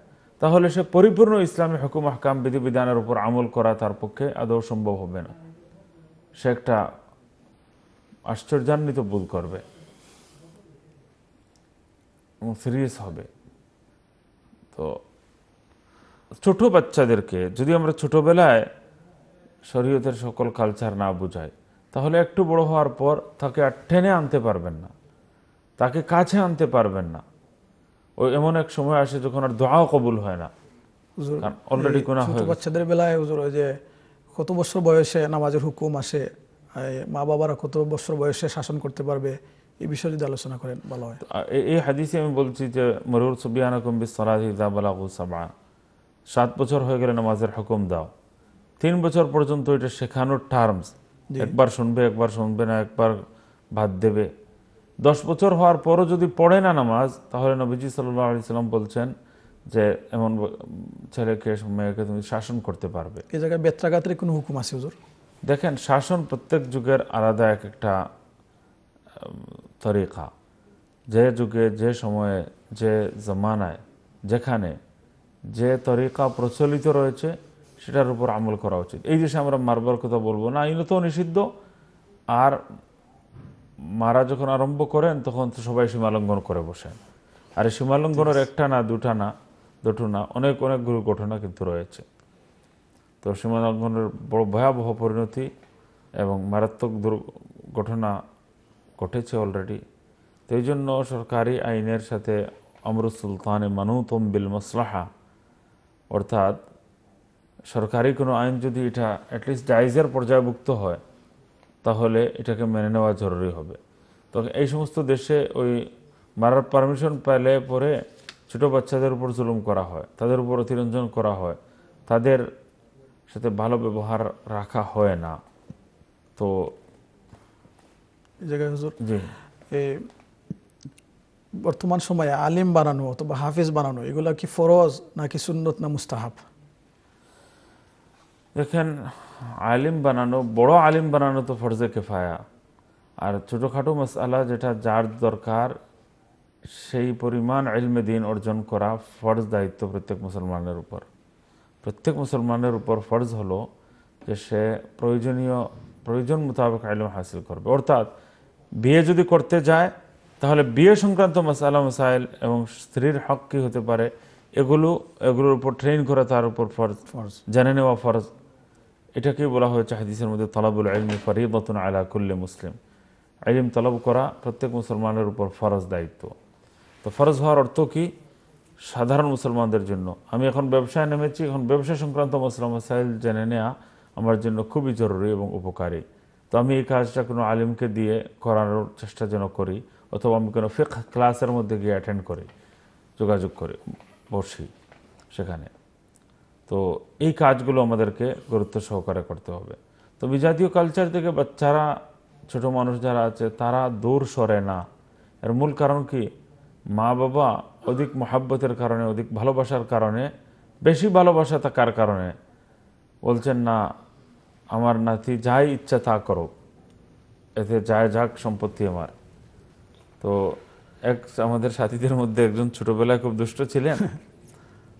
তাহলে সে পরিপূর্ণ ইসলামী হুকুম হাকাম বিধিবিধানের উপর আমল করা তার পক্ষে আদৌ সম্ভব হবে না সে একটা আশ্চর্যান্বিত বোধ করবে এবং সিরিয়াস হবে তো ছোট বাচ্চাদেরকে যদি আমরা ছোটবেলায় শরীয়তের সকল কালচার না বুঝাই তাহলে একটু বড় হওয়ার পর তাকে আর টেনে আনতে পারবেন না তাকে কাছে আনতে পারবেন না ও এমন এক সময় আসে যখন আর দোয়াও কবুল হয় না অলরেডি হয় বাচ্চাদের বেলায় হুজুর ওই যে কত বছর বয়সে নামাজের হুকুম আসে মা বাবারা কত বছর বয়সে শাসন করতে পারবে বিষয়ে আলোচনা করেন হয় এই আমি বলছি যে সাত বছর হয়ে গেলে নামাজের হুকুম দাও তিন বছর পর্যন্ত এটা শেখানোর টার্মস একবার শুনবে একবার শুনবে না একবার ভাত দেবে দশ বছর হওয়ার পরও যদি পড়ে না নামাজ তাহলে নবীজি সাল্লাহ আলি সাল্লাম বলছেন যে এমন ছেলেকে মেয়েকে তুমি শাসন করতে পারবে এ জায়গায় বেত্রাঘাতের কোনো হুকুম আছে হুজুর দেখেন শাসন প্রত্যেক যুগের আলাদা এক একটা তরিকা যে যুগে যে সময়ে যে জমানায় যেখানে যে তরিকা প্রচলিত রয়েছে সেটার উপর আমল করা উচিত এই দেশে আমরা মার্বার কথা বলবো না তো নিষিদ্ধ আর মারা যখন আরম্ভ করেন তখন তো সবাই সীমালঙ্ঘন করে বসেন আর এই সীমালঙ্ঘনের একটা না দুটা না দুটো না অনেক অনেকগুলো ঘটনা কিন্তু রয়েছে তো সীমালঙ্ঘনের বড় ভয়াবহ পরিণতি এবং মারাত্মক দুর্ঘটনা ঘটেছে অলরেডি তো এই জন্য সরকারি আইনের সাথে আমর সুলতানে মানুতম বিল মসলাহা অর্থাৎ সরকারি কোনো আইন যদি এটা অ্যাটলিস্ট ডাইজের পর্যায়ভুক্ত হয় তাহলে এটাকে মেনে নেওয়া জরুরি হবে তো এই সমস্ত দেশে ওই মারার পারমিশন পেলে পরে ছোট বাচ্চাদের উপর জুলুম করা হয় তাদের উপর অতিরঞ্জন করা হয় তাদের সাথে ভালো ব্যবহার রাখা হয় না তো জায়গায় বর্তমান সময়ে আলিম বানানো অথবা হাফিজ বানানো এগুলা কি ফরজ নাকি সুন্নত না মুস্তাহাব দেখেন আলিম বানানো বড় আলিম বানানো তো ফর্জে কেফায়া আর ছোটোখাটো মশালা যেটা যার দরকার সেই পরিমাণ আলমে দিন অর্জন করা ফরজ দায়িত্ব প্রত্যেক মুসলমানের উপর প্রত্যেক মুসলমানের উপর ফর্জ হলো যে সে প্রয়োজনীয় প্রয়োজন মোতাবেক আলম হাসিল করবে অর্থাৎ বিয়ে যদি করতে যায় তাহলে বিয়ে সংক্রান্ত মশালা মশাইল এবং স্ত্রীর হক কী হতে পারে এগুলো এগুলোর উপর ট্রেন করা তার উপর ফরজ জেনে নেওয়া ফরজ এটাকে বলা হয়েছে হাদিসের মধ্যে তলাবুল আলমি ফরিবতন আলা কুল্লে মুসলিম আলিম তলব করা প্রত্যেক মুসলমানের উপর ফরজ দায়িত্ব তো ফরজ হওয়ার অর্থ কি সাধারণ মুসলমানদের জন্য আমি এখন ব্যবসায় নেমেছি এখন ব্যবসা সংক্রান্ত মশলা মশাইল জেনে নেওয়া আমার জন্য খুবই জরুরি এবং উপকারী তো আমি এই কাজটা কোনো আলিমকে দিয়ে করানোর চেষ্টা যেন করি অথবা আমি কোনো ফেক ক্লাসের মধ্যে গিয়ে অ্যাটেন্ড করি যোগাযোগ করে বসি সেখানে তো এই কাজগুলো আমাদেরকে গুরুত্ব সহকারে করতে হবে তো বিজাতীয় কালচার থেকে বাচ্চারা ছোট মানুষ যারা আছে তারা দূর সরে না এর মূল কারণ কি মা বাবা অধিক মহাব্বতের কারণে অধিক ভালোবাসার কারণে বেশি ভালোবাসা থাকার কারণে বলছেন না আমার নাতি যাই ইচ্ছা তা করুক এতে যায় যাক সম্পত্তি আমার তো এক আমাদের সাথীদের মধ্যে একজন ছোটবেলায় খুব দুষ্ট ছিলেন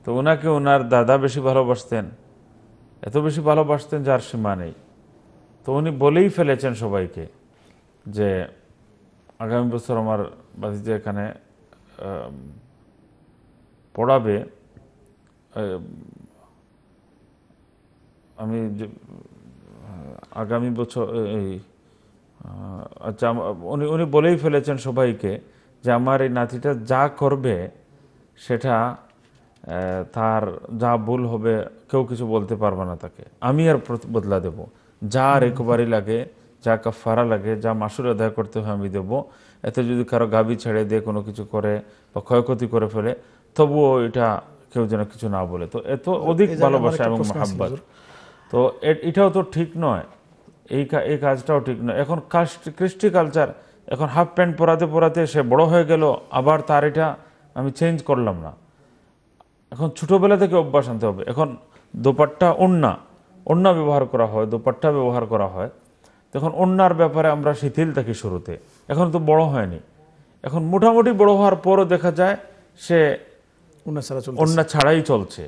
তো ওনাকে ওনার দাদা বেশি ভালোবাসতেন এত বেশি ভালোবাসতেন যার সীমা নেই তো উনি বলেই ফেলেছেন সবাইকে যে আগামী বছর আমার বাতিজা এখানে পড়াবে আমি আগামী বছর এই আচ্ছা উনি উনি বলেই ফেলেছেন সবাইকে যে আমার এই নাতিটা যা করবে সেটা তার যা ভুল হবে কেউ কিছু বলতে পারবে না তাকে আমি আর বদলা দেব যা রিকভারি লাগে যা কাফারা লাগে যা মাসুর আদায় করতে হয় আমি দেবো এতে যদি কারো গাবি ছেড়ে দিয়ে কোনো কিছু করে বা ক্ষয়ক্ষতি করে ফেলে তবুও এটা কেউ যেন কিছু না বলে তো এত অধিক ভালোবাসা এবং মহাব্বাস তো এটাও তো ঠিক নয় এই এই কাজটাও ঠিক নয় এখন কৃষ্টি কালচার এখন হাফ প্যান্ট পরাতে পরাতে সে বড় হয়ে গেল আবার তার এটা আমি চেঞ্জ করলাম না এখন ছোটোবেলা থেকে অভ্যাস আনতে হবে এখন দোপাট্টা ওন্না ওন্না ব্যবহার করা হয় দোপাট্টা ব্যবহার করা হয় তখন ওন্নার ব্যাপারে আমরা শিথিল থাকি শুরুতে এখন তো বড় হয়নি এখন মোটামুটি বড় হওয়ার পরও দেখা যায় সে অন্যা ছাড়াই চলছে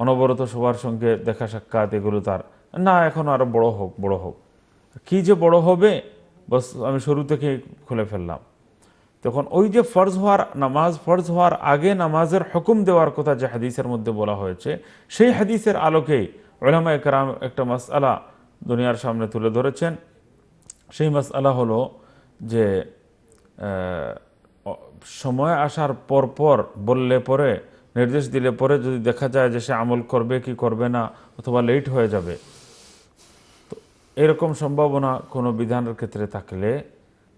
অনবরত সবার সঙ্গে দেখা সাক্ষাৎ এগুলো তার না এখন আরও বড় হোক বড় হোক কি যে বড় হবে বস আমি শুরু থেকে খুলে ফেললাম তখন ওই যে ফর্জ হওয়ার নামাজ ফর্জ হওয়ার আগে নামাজের হুকুম দেওয়ার কথা যে হাদিসের মধ্যে বলা হয়েছে সেই হাদিসের আলোকে ওলামা একরাম একটা মাসআলা দুনিয়ার সামনে তুলে ধরেছেন সেই মাসআলা হলো যে সময় আসার পর পর বললে পরে নির্দেশ দিলে পরে যদি দেখা যায় যে সে আমল করবে কি করবে না অথবা লেট হয়ে যাবে তো এরকম সম্ভাবনা কোনো বিধানের ক্ষেত্রে থাকলে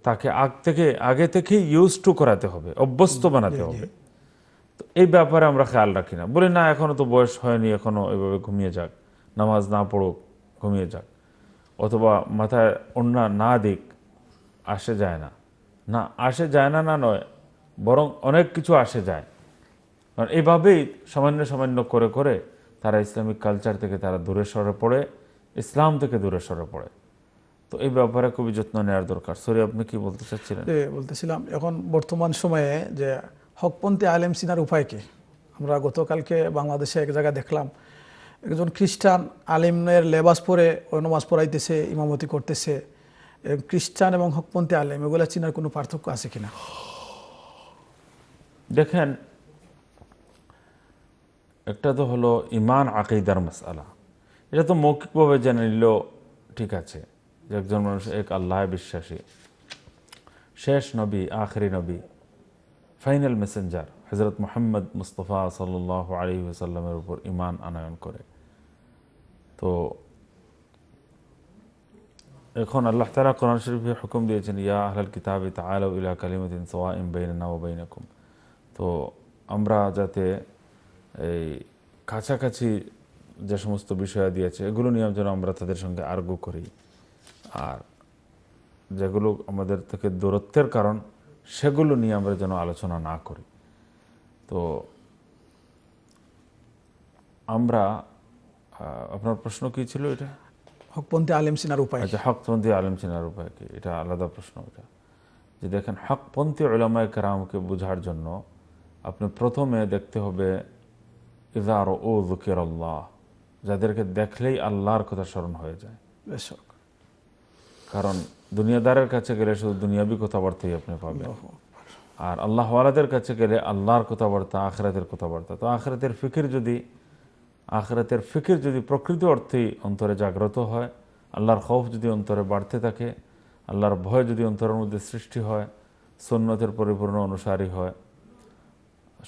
তাকে আগ থেকে আগে থেকে ইউজ টু করাতে হবে অভ্যস্ত বানাতে হবে তো এই ব্যাপারে আমরা খেয়াল রাখি না বলি না এখনও তো বয়স হয়নি এখনও এভাবে ঘুমিয়ে যাক নামাজ না পড়ুক ঘুমিয়ে যাক অথবা মাথায় অন্য না দিক আসে যায় না না আসে যায় না না নয় বরং অনেক কিছু আসে যায় কারণ এভাবেই সামান্য সামান্য করে করে তারা ইসলামিক কালচার থেকে তারা দূরে সরে পড়ে ইসলাম থেকে দূরে সরে পড়ে তো এই ব্যাপারে খুবই যত্ন নেওয়ার দরকার সরি আপনি কি বলতে চাচ্ছিলেন বলতেছিলাম এখন বর্তমান সময়ে যে হকপন্থী আলেম সিনার উপায় কি আমরা গতকালকে বাংলাদেশে এক জায়গায় দেখলাম একজন খ্রিস্টান আলেমের লেবাস পরে নামাজ পড়াইতেছে ইমামতি করতেছে খ্রিস্টান এবং হকপন্থী আলেম এগুলো চিনার কোনো পার্থক্য আছে কিনা দেখেন একটা তো হলো ইমান আকিদার মশালা এটা তো মৌখিকভাবে জেনে নিল ঠিক আছে একজন মানুষ এক আল্লাহ বিশ্বাসী শেষ নবী আখরি নবী ফাইনাল মেসেঞ্জার হজরত মোহাম্মদ মুস্তফা সাল আলী সাল্লামের উপর ইমান আনয়ন করে তো এখন আল্লাহ তালা কোরআন শরীফে হুকুম দিয়েছেন ইয়া আহলাল কিতাব তাল ইলা কালিমদিন সোয়া ইম বেইনা ও বেইনাকুম তো আমরা যাতে এই কাছাকাছি যে সমস্ত বিষয় দিয়েছে এগুলো নিয়ে যেন আমরা তাদের সঙ্গে আর্গু করি আর যেগুলো আমাদের থেকে দূরত্বের কারণ সেগুলো নিয়ে আমরা যেন আলোচনা না করি তো আমরা আপনার প্রশ্ন কি ছিল এটা হকপন্থী আলেম সিনার উপায় আচ্ছা হকপন্থী আলেম সিনার উপায় কি এটা আলাদা প্রশ্ন এটা যে দেখেন হকপন্থী ওলামায় কারামকে বোঝার জন্য আপনি প্রথমে দেখতে হবে ইজার ও জুকির আল্লাহ যাদেরকে দেখলেই আল্লাহর কথা স্মরণ হয়ে যায় বেশক কারণ দুনিয়াদারের কাছে গেলে শুধু দুনিয়াবি কথাবার্তাই আপনি পাবেন আর আল্লাহ আলাদের কাছে গেলে আল্লাহর কথাবার্তা আখরাতের কথাবার্তা তো আখরাতের ফিকির যদি আখরাতের ফিকির যদি প্রকৃত অর্থেই অন্তরে জাগ্রত হয় আল্লাহর খৌফ যদি অন্তরে বাড়তে থাকে আল্লাহর ভয় যদি অন্তরের মধ্যে সৃষ্টি হয় সন্ন্যতের পরিপূর্ণ অনুসারী হয়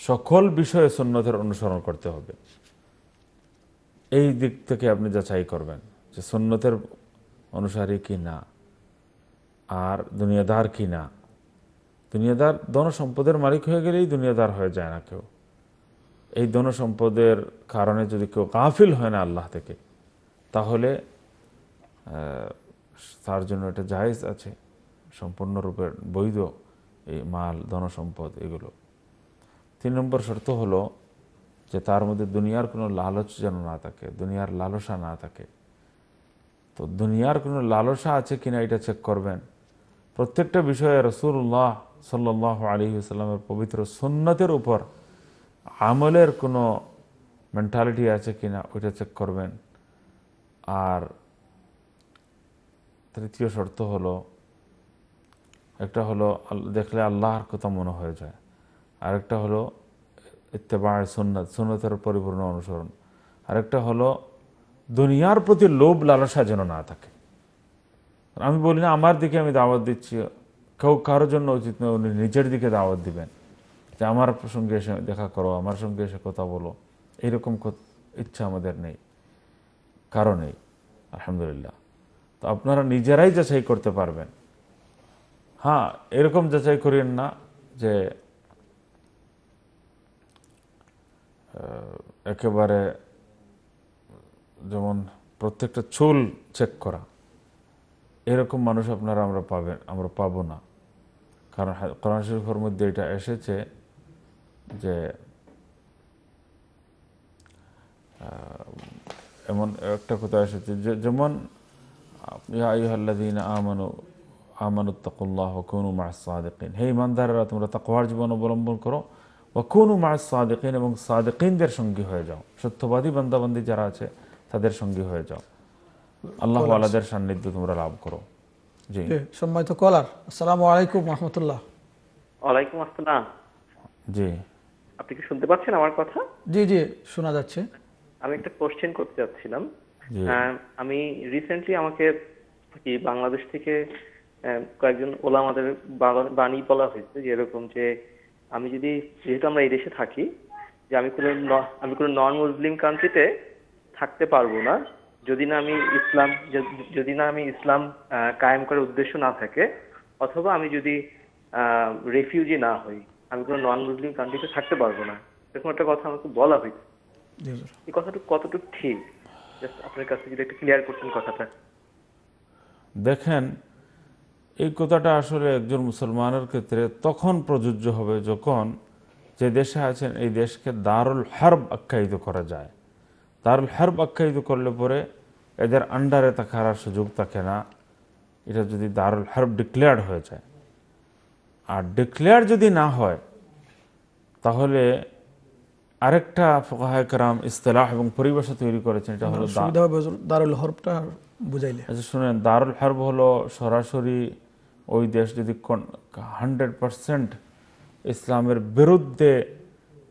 সকল বিষয়ে সন্ন্যতের অনুসরণ করতে হবে এই দিক থেকে আপনি যাচাই করবেন যে সন্ন্যতের অনুসারী কি না আর দুনিয়াদার কি না দুনিয়াদার ধনসম্পদের মালিক হয়ে গেলেই দুনিয়াদার হয়ে যায় না কেউ এই ধনসম্পদের কারণে যদি কেউ কাফিল হয় না আল্লাহ থেকে তাহলে তার জন্য এটা জায়েজ আছে সম্পূর্ণরূপে বৈধ এই মাল ধনসম্পদ এগুলো তিন নম্বর শর্ত হলো যে তার মধ্যে দুনিয়ার কোনো লালচ যেন না থাকে দুনিয়ার লালসা না থাকে তো দুনিয়ার কোনো লালসা আছে কিনা এটা চেক করবেন প্রত্যেকটা বিষয়ে রসুল্লাহ সাল্লাহ আলহিউসাল্লামের পবিত্র সুন্নতের উপর আমলের কোনো মেন্টালিটি আছে কি না ওইটা চেক করবেন আর তৃতীয় শর্ত হলো একটা হলো দেখলে আল্লাহর কথা মনে হয়ে যায় আরেকটা হলো ইত্তেবায় সুন্নত সুন্নতের পরিপূর্ণ অনুসরণ আরেকটা হলো দুনিয়ার প্রতি লোভ লালসা যেন না থাকে আমি বলি না আমার দিকে আমি দাওয়াত দিচ্ছি কেউ কারোর জন্য উচিত নয় উনি নিজের দিকে দাওয়াত দিবেন যে আমার সঙ্গে এসে দেখা করো আমার সঙ্গে এসে কথা বলো এইরকম ইচ্ছা আমাদের নেই কারো নেই আলহামদুলিল্লাহ তো আপনারা নিজেরাই যাচাই করতে পারবেন হ্যাঁ এরকম যাচাই করেন না যে একেবারে যেমন প্রত্যেকটা চুল চেক করা এরকম মানুষ আপনারা আমরা পাবেন আমরা পাবো না কারণ কোরআন শরীফের মধ্যে এটা এসেছে যে এমন একটা কথা এসেছে যে যেমন ইয়াহ্লাদিন আমানু আমানুত্তাকুল্লাহ কোনো মাস সাদেকিন হে ইমানদারেরা তোমরা তাকোয়ার জীবন অবলম্বন করো বা কোনো মাস সাদেকিন এবং সাদেকিনদের সঙ্গী হয়ে যাও সত্যবাদী বান্দাবান্দি যারা আছে তাদের সঙ্গী হয়ে যাও আল্লাহ সান্নিধ্য তোমরা লাভ করো জি সম্মানিত কলার আলাইকুম রহমতুল্লাহ ওয়ালাইকুম আসসালাম জি আপনি কি শুনতে পাচ্ছেন আমার কথা জি জি শোনা যাচ্ছে আমি একটা কোশ্চেন করতে যাচ্ছিলাম আমি রিসেন্টলি আমাকে কি বাংলাদেশ থেকে কয়েকজন ওলা আমাদের বাণী বলা হয়েছে যে এরকম যে আমি যদি যেহেতু আমরা এই দেশে থাকি যে আমি কোনো আমি কোনো নন মুসলিম কান্ট্রিতে থাকতে পারবো না যদি না আমি ইসলাম যদি না আমি ইসলাম কায়েম করার উদ্দেশ্য না থাকে অথবা আমি যদি রেফিউজি না হই আমি কোনো নন মুসলিম কান্ট্রিতে থাকতে পারবো না এরকম একটা কথা আমাকে বলা হয়েছে এই কথাটা কতটুকু ঠিক জাস্ট আপনার কাছে যদি একটু ক্লিয়ার করতেন কথাটা দেখেন এই কথাটা আসলে একজন মুসলমানের ক্ষেত্রে তখন প্রযোজ্য হবে যখন যে দেশে আছেন এই দেশকে দারুল হার্ব আখ্যায়িত করা যায় তার হার্ব আখ্যায়িত করলে পরে এদের আন্ডারে থাকার হারার সুযোগ থাকে না এটা যদি দারুল হার্ব ডিক্লেয়ার হয়ে যায় আর ডিক্লেয়ার যদি না হয় তাহলে আরেকটা ফোকাহাম ইস্তলাহ এবং পরিবেশ তৈরি করেছেন এটা হলো দারুল হর্বটা বুঝাইলে আচ্ছা শুনেন দারুল হার্ব হলো সরাসরি ওই দেশ যদি হান্ড্রেড পারসেন্ট ইসলামের বিরুদ্ধে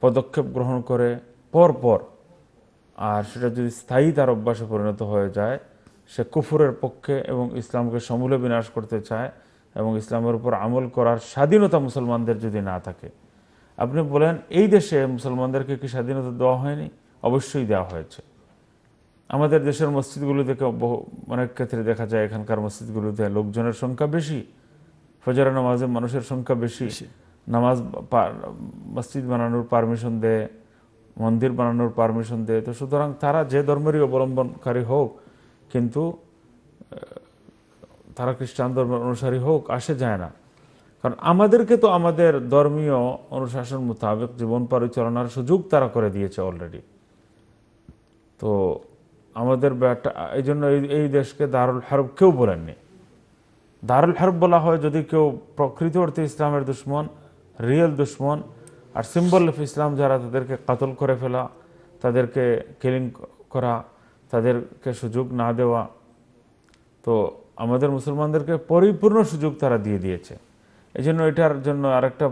পদক্ষেপ গ্রহণ করে পরপর আর সেটা যদি স্থায়ী তার অভ্যাসে পরিণত হয়ে যায় সে কুফুরের পক্ষে এবং ইসলামকে সমূলে বিনাশ করতে চায় এবং ইসলামের উপর আমল করার স্বাধীনতা মুসলমানদের যদি না থাকে আপনি বলেন এই দেশে মুসলমানদেরকে কি স্বাধীনতা দেওয়া হয়নি অবশ্যই দেওয়া হয়েছে আমাদের দেশের মসজিদগুলো থেকে বহু অনেক ক্ষেত্রে দেখা যায় এখানকার মসজিদগুলোতে লোকজনের সংখ্যা বেশি ফজর নামাজে মানুষের সংখ্যা বেশি নামাজ মসজিদ বানানোর পারমিশন দেয় মন্দির বানানোর পারমিশন দেয় তো সুতরাং তারা যে ধর্মেরই অবলম্বনকারী হোক কিন্তু তারা খ্রিস্টান ধর্মের অনুসারী হোক আসে যায় না কারণ আমাদেরকে তো আমাদের ধর্মীয় অনুশাসন মোতাবেক জীবন পরিচালনার সুযোগ তারা করে দিয়েছে অলরেডি তো আমাদের এই জন্য এই দেশকে দারুল হারব কেউ বলেননি দারুল হারব বলা হয় যদি কেউ প্রকৃত অর্থে ইসলামের দুশ্মন রিয়েল দুশ্মন আর সিম্বল অফ ইসলাম যারা তাদেরকে কাতল করে ফেলা তাদেরকে কেলিং করা তাদেরকে সুযোগ না দেওয়া তো আমাদের মুসলমানদেরকে পরিপূর্ণ সুযোগ তারা দিয়ে দিয়েছে এই জন্য এটার জন্য আরেকটা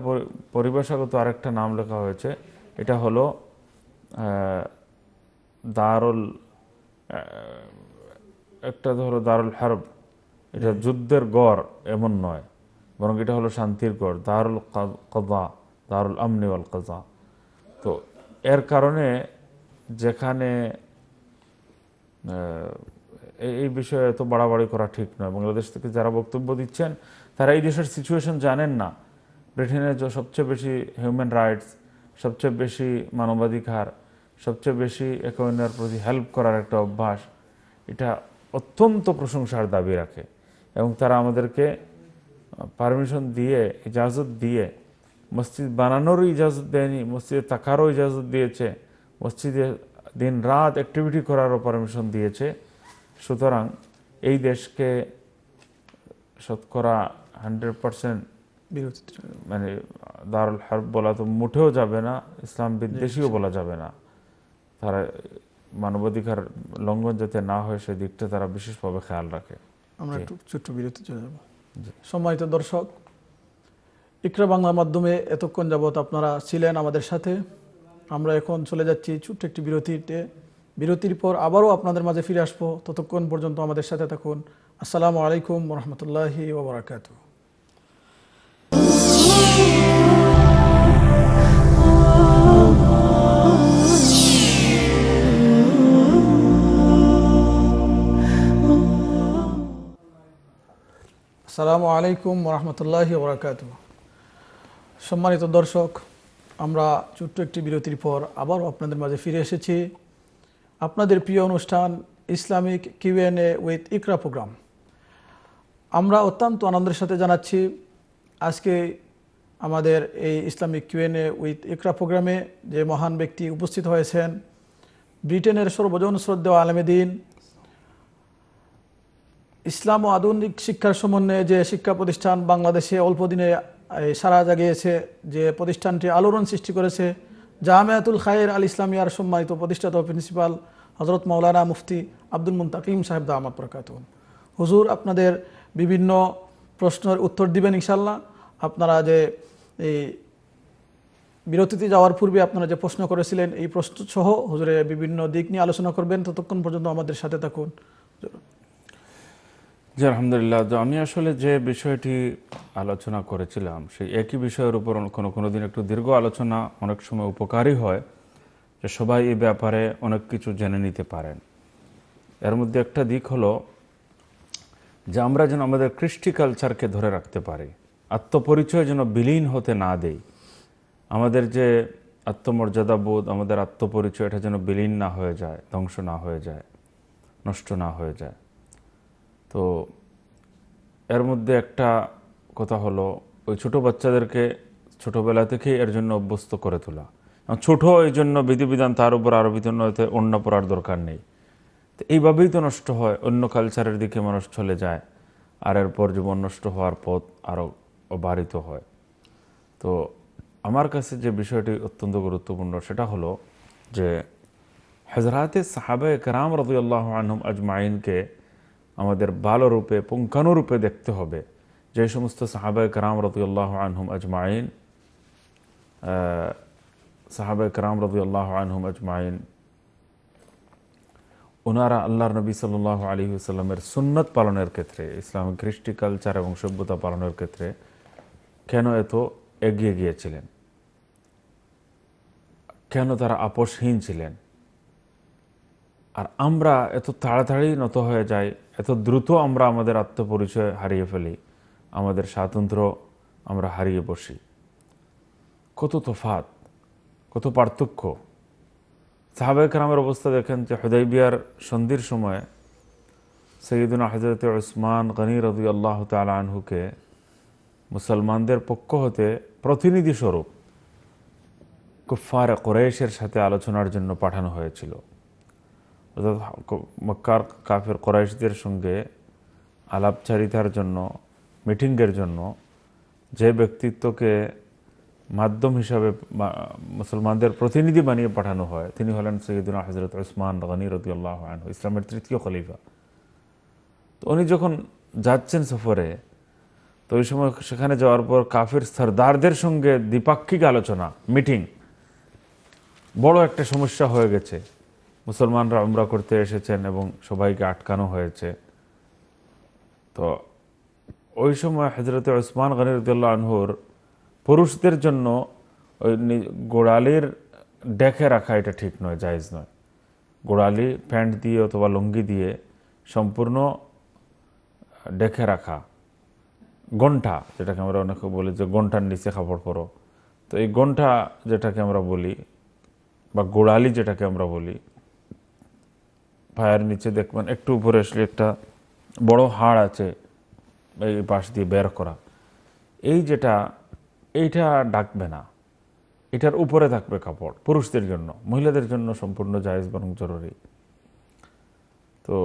পরিবেশাগত আরেকটা নাম লেখা হয়েছে এটা হলো দারুল একটা ধরো দারুল হারব এটা যুদ্ধের গড় এমন নয় বরং এটা হলো শান্তির গড় দারুল কদা দারুল আমনি আল কাজা তো এর কারণে যেখানে এই বিষয়ে তো বাড়াবাড়ি করা ঠিক নয় বাংলাদেশ থেকে যারা বক্তব্য দিচ্ছেন তারা এই দেশের সিচুয়েশন জানেন না ব্রিটেনের যে সবচেয়ে বেশি হিউম্যান রাইটস সবচেয়ে বেশি মানবাধিকার সবচেয়ে বেশি একে অন্যের প্রতি হেল্প করার একটা অভ্যাস এটা অত্যন্ত প্রশংসার দাবি রাখে এবং তারা আমাদেরকে পারমিশন দিয়ে ইজাজত দিয়ে মসজিদ বানানোরও ইজাজত দেয়নি মসজিদে থাকারও ইজাজত দিয়েছে মসজিদে দিন রাত অ্যাক্টিভিটি করারও পারমিশন দিয়েছে সুতরাং এই দেশকে শতকরা হান্ড্রেড পারসেন্ট মানে দারুল হার বলা তো মুঠেও যাবে না ইসলাম বিদ্বেষীও বলা যাবে না তারা মানবাধিকার লঙ্ঘন যাতে না হয় দিকটা তারা বিশেষভাবে খেয়াল রাখে আমরা একটু ছোট্ট বিরতি চলে যাবো সম্মানিত দর্শক ইকরা বাংলার মাধ্যমে এতক্ষণ যাবৎ আপনারা ছিলেন আমাদের সাথে আমরা এখন চলে যাচ্ছি ছোট্ট একটি বিরতিতে বিরতির পর আবারও আপনাদের মাঝে ফিরে আসবো ততক্ষণ পর্যন্ত আমাদের সাথে থাকুন আসসালামু আলাইকুম রহমতুল্লাহি ওবরাকাত আসসালামু আলাইকুম রহমতুল্লাহি ওবরাকাতু সম্মানিত দর্শক আমরা ছোট্ট একটি বিরতির পর আবারও আপনাদের মাঝে ফিরে এসেছি আপনাদের প্রিয় অনুষ্ঠান Islamic QnA with Iqra program আমরা অত্যন্ত আনন্দের সাথে জানাচ্ছি আজকে আমাদের এই ইসলামিক কিউএনএ উইথ ইকরা প্রোগ্রামে যে মহান ব্যক্তি উপস্থিত হয়েছেন ব্রিটেনের সর্বজন শ্রদ্ধেয় আলমেদিন ইসলাম ও আধুনিক শিক্ষার সমন্বয়ে যে শিক্ষা প্রতিষ্ঠান বাংলাদেশে অল্প দিনে সারা জাগিয়েছে যে প্রতিষ্ঠানটি আলোড়ন সৃষ্টি করেছে জাহামিয়াতুল খায়ের আল ইসলামিয়ার সম্মানিত প্রতিষ্ঠাতা প্রিন্সিপাল হজরত মৌলানা মুফতি আব্দুল মুন্তাকিম সাহেব দামাত প্রকাত হুজুর আপনাদের বিভিন্ন প্রশ্নের উত্তর দিবেন ইনশাল্লাহ আপনারা যে এই বিরতিতে যাওয়ার পূর্বে আপনারা যে প্রশ্ন করেছিলেন এই প্রশ্ন সহ হুজুরে বিভিন্ন দিক নিয়ে আলোচনা করবেন ততক্ষণ পর্যন্ত আমাদের সাথে থাকুন জি আলহামদুলিল্লাহ আমি আসলে যে বিষয়টি আলোচনা করেছিলাম সেই একই বিষয়ের উপর কোনো কোনো দিন একটু দীর্ঘ আলোচনা অনেক সময় উপকারী হয় যে সবাই এই ব্যাপারে অনেক কিছু জেনে নিতে পারেন এর মধ্যে একটা দিক হলো যে আমরা যেন আমাদের কৃষ্টি কালচারকে ধরে রাখতে পারি আত্মপরিচয় যেন বিলীন হতে না দেই আমাদের যে আত্মমর্যাদা বোধ আমাদের আত্মপরিচয় এটা যেন বিলীন না হয়ে যায় ধ্বংস না হয়ে যায় নষ্ট না হয়ে যায় তো এর মধ্যে একটা কথা হলো ওই ছোট বাচ্চাদেরকে ছোটোবেলা থেকেই এর জন্য অভ্যস্ত করে তোলা ছোট এই জন্য বিধিবিধান তার উপর আরো নয়তে অন্য পড়ার দরকার নেই তো এইভাবেই তো নষ্ট হয় অন্য কালচারের দিকে মানুষ চলে যায় আর এরপর জীবন নষ্ট হওয়ার পথ আরও অবাহিত হয় তো আমার কাছে যে বিষয়টি অত্যন্ত গুরুত্বপূর্ণ সেটা হলো যে হেজরাতে সাহাবে একরাম রবিআল্লাহ আনহম আজমাইনকে আমাদের ভালো রূপে পুঙ্খানুরূপে দেখতে হবে যে সমস্ত সাহাবায় কারাম রতুল্লাহ আনহুম আজমাইন সাহাবায় কারাম রতুল্লাহ আনহুম আজমাইন ওনারা আল্লাহর নবী সাল্লাহ আলী সাল্লামের সুন্নত পালনের ক্ষেত্রে ইসলামিক খ্রিস্টি কালচার এবং সভ্যতা পালনের ক্ষেত্রে কেন এত এগিয়ে গিয়েছিলেন কেন তারা আপোষহীন ছিলেন আর আমরা এত তাড়াতাড়ি নত হয়ে যায় এত দ্রুত আমরা আমাদের আত্মপরিচয় হারিয়ে ফেলি আমাদের স্বাতন্ত্র আমরা হারিয়ে বসি কত তফাত কত পার্থক্য সাহাবেক আমার অবস্থা দেখেন যে হুদাইবিয়ার সন্ধির সময় সৈয়দুল হজরত ওসমান গনি রবি আল্লাহ তালহুকে মুসলমানদের পক্ষ হতে প্রতিনিধিস্বরূপ স্বরূপ কুফার কোরেশের সাথে আলোচনার জন্য পাঠানো হয়েছিল অর্থাৎ মক্কার কাফের কোরাইশদের সঙ্গে আলাপচারিতার জন্য মিটিংয়ের জন্য যে ব্যক্তিত্বকে মাধ্যম হিসাবে মুসলমানদের প্রতিনিধি বানিয়ে পাঠানো হয় তিনি হলেন সৈয়দুল হজরত ওসমান রানী রদিউল্লাহ আনহু ইসলামের তৃতীয় খলিফা তো উনি যখন যাচ্ছেন সফরে তো ওই সময় সেখানে যাওয়ার পর কাফের সর্দারদের সঙ্গে দ্বিপাক্ষিক আলোচনা মিটিং বড় একটা সমস্যা হয়ে গেছে মুসলমানরা উমরা করতে এসেছেন এবং সবাইকে আটকানো হয়েছে তো ওই সময় হজরত ওসমান গনিরুদ্দোল্লা আনহুর পুরুষদের জন্য ওই গোড়ালির ডেকে রাখা এটা ঠিক নয় জায়জ নয় গোড়ালি প্যান্ট দিয়ে অথবা লুঙ্গি দিয়ে সম্পূর্ণ ডেকে রাখা গন্ঠা যেটাকে আমরা অনেকে বলি যে গন্ঠার নিচে খাবার পরো তো এই গন্ঠা যেটাকে আমরা বলি বা গোড়ালি যেটাকে আমরা বলি পায়ের নিচে দেখবেন একটু উপরে আসলে একটা বড় হাড় আছে এই পাশ দিয়ে বের করা এই যেটা এইটা ডাকবে না এটার উপরে থাকবে কাপড় পুরুষদের জন্য মহিলাদের জন্য সম্পূর্ণ জায়েজ বরং জরুরি তো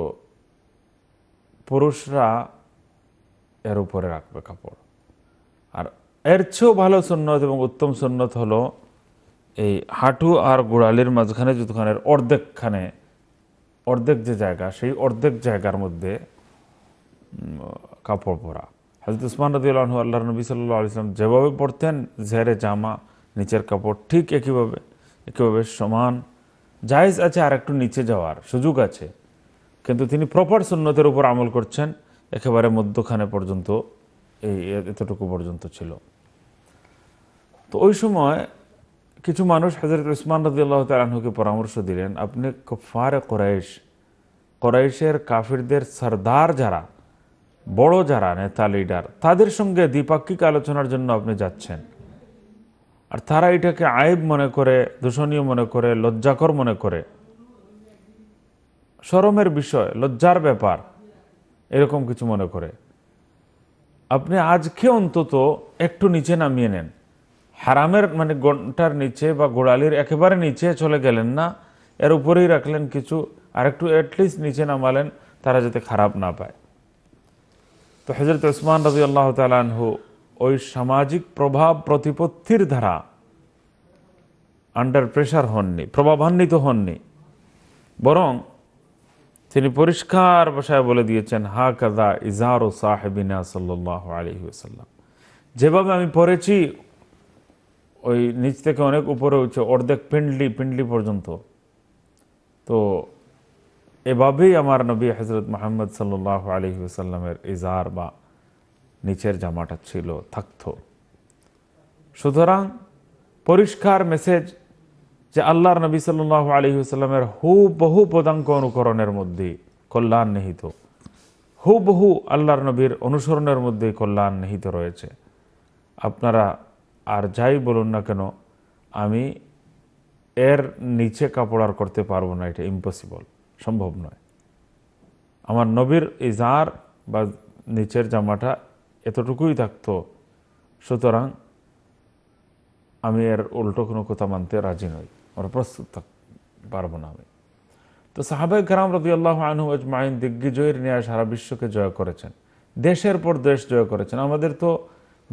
পুরুষরা এর উপরে রাখবে কাপড় আর এর চেয়েও ভালো সন্ন্যত এবং উত্তম সন্ন্যত হলো এই হাঁটু আর গোড়ালির মাঝখানে যুদ্ধখানের অর্ধেকখানে অর্ধেক যে জায়গা সেই অর্ধেক জায়গার মধ্যে কাপড় পরা হজরত উসমান রদিউল্লাহ আল্লাহ নবী সাল্লু আলিয়াল্লাম যেভাবে পরতেন ঝেড়ে জামা নিচের কাপড় ঠিক একইভাবে একইভাবে সমান জায়জ আছে আর একটু নিচে যাওয়ার সুযোগ আছে কিন্তু তিনি প্রপার সুন্নতের উপর আমল করছেন একেবারে মধ্যখানে পর্যন্ত এই এতটুকু পর্যন্ত ছিল তো ওই সময় কিছু মানুষ হজরত উসমান রদিয়াল্লাহ তালাহুকে পরামর্শ দিলেন আপনি কফারে কোরাইশ কোরাইশের কাফিরদের সর্দার যারা বড় যারা নেতা লিডার তাদের সঙ্গে দ্বিপাক্ষিক আলোচনার জন্য আপনি যাচ্ছেন আর তারা এটাকে আয়েব মনে করে দূষণীয় মনে করে লজ্জাকর মনে করে সরমের বিষয় লজ্জার ব্যাপার এরকম কিছু মনে করে আপনি আজকে অন্তত একটু নিচে নামিয়ে নেন হারামের মানে গোটার নিচে বা গোড়ালির একেবারে নিচে চলে গেলেন না এর উপরেই রাখলেন কিছু আর একটু অ্যাটলিস্ট নিচে নামালেন তারা যাতে খারাপ না পায় তো হজরত ওসমান রবি আল্লাহ তালহ ওই সামাজিক প্রভাব প্রতিপত্তির ধারা আন্ডার প্রেশার হননি প্রভাবান্বিত হননি বরং তিনি পরিষ্কার বসায় বলে দিয়েছেন হা কাদা ইজারো সাহেবিনা সাল্লাহ আলহিউসাল্লাম যেভাবে আমি পড়েছি ওই নিচ থেকে অনেক উপরে উঠছে অর্ধেক পিন্ডলি পিন্ডলি পর্যন্ত তো এভাবেই আমার নবী হজরত মোহাম্মদ সাল্ল আলহি আসাল্লামের ইজার বা নিচের জামাটা ছিল থাকত সুতরাং পরিষ্কার মেসেজ যে আল্লাহর নবী সাল্লাহ আলহি আসাল্লামের হু বহু পদাঙ্ক অনুকরণের মধ্যে কল্যাণ নিহিত হুবহু আল্লাহর নবীর অনুসরণের মধ্যে কল্যাণ নিহিত রয়েছে আপনারা আর যাই বলুন না কেন আমি এর নিচে কাপড় আর করতে পারবো না এটা ইম্পসিবল সম্ভব নয় আমার নবীর ইজার বা নিচের জামাটা এতটুকুই থাকতো সুতরাং আমি এর উল্টো কোনো কথা মানতে রাজি নই আমরা প্রস্তুত থাক পারবো না আমি তো সাহাবে গ্রাম রবি আল্লাহ আনহু আজমাইন দিগ্গিজয়ের নিয়ে সারা বিশ্বকে জয় করেছেন দেশের পর দেশ জয় করেছেন আমাদের তো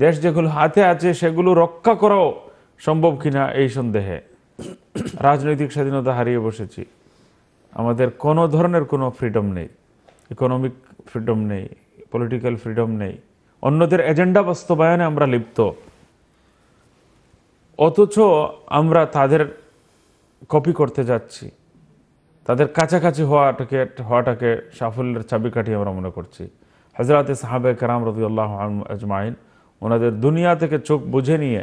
দেশ যেগুলো হাতে আছে সেগুলো রক্ষা করাও সম্ভব কিনা এই সন্দেহে রাজনৈতিক স্বাধীনতা হারিয়ে বসেছি আমাদের কোনো ধরনের কোনো ফ্রিডম নেই ইকোনমিক ফ্রিডম নেই পলিটিক্যাল ফ্রিডম নেই অন্যদের এজেন্ডা বাস্তবায়নে আমরা লিপ্ত অথচ আমরা তাদের কপি করতে যাচ্ছি তাদের কাছাকাছি হওয়াটাকে হওয়াটাকে সাফল্যের চাবিকাঠি আমরা মনে করছি হজরত সাহাবে কারাম রবি আজমাইন ওনাদের দুনিয়া থেকে চোখ বুঝে নিয়ে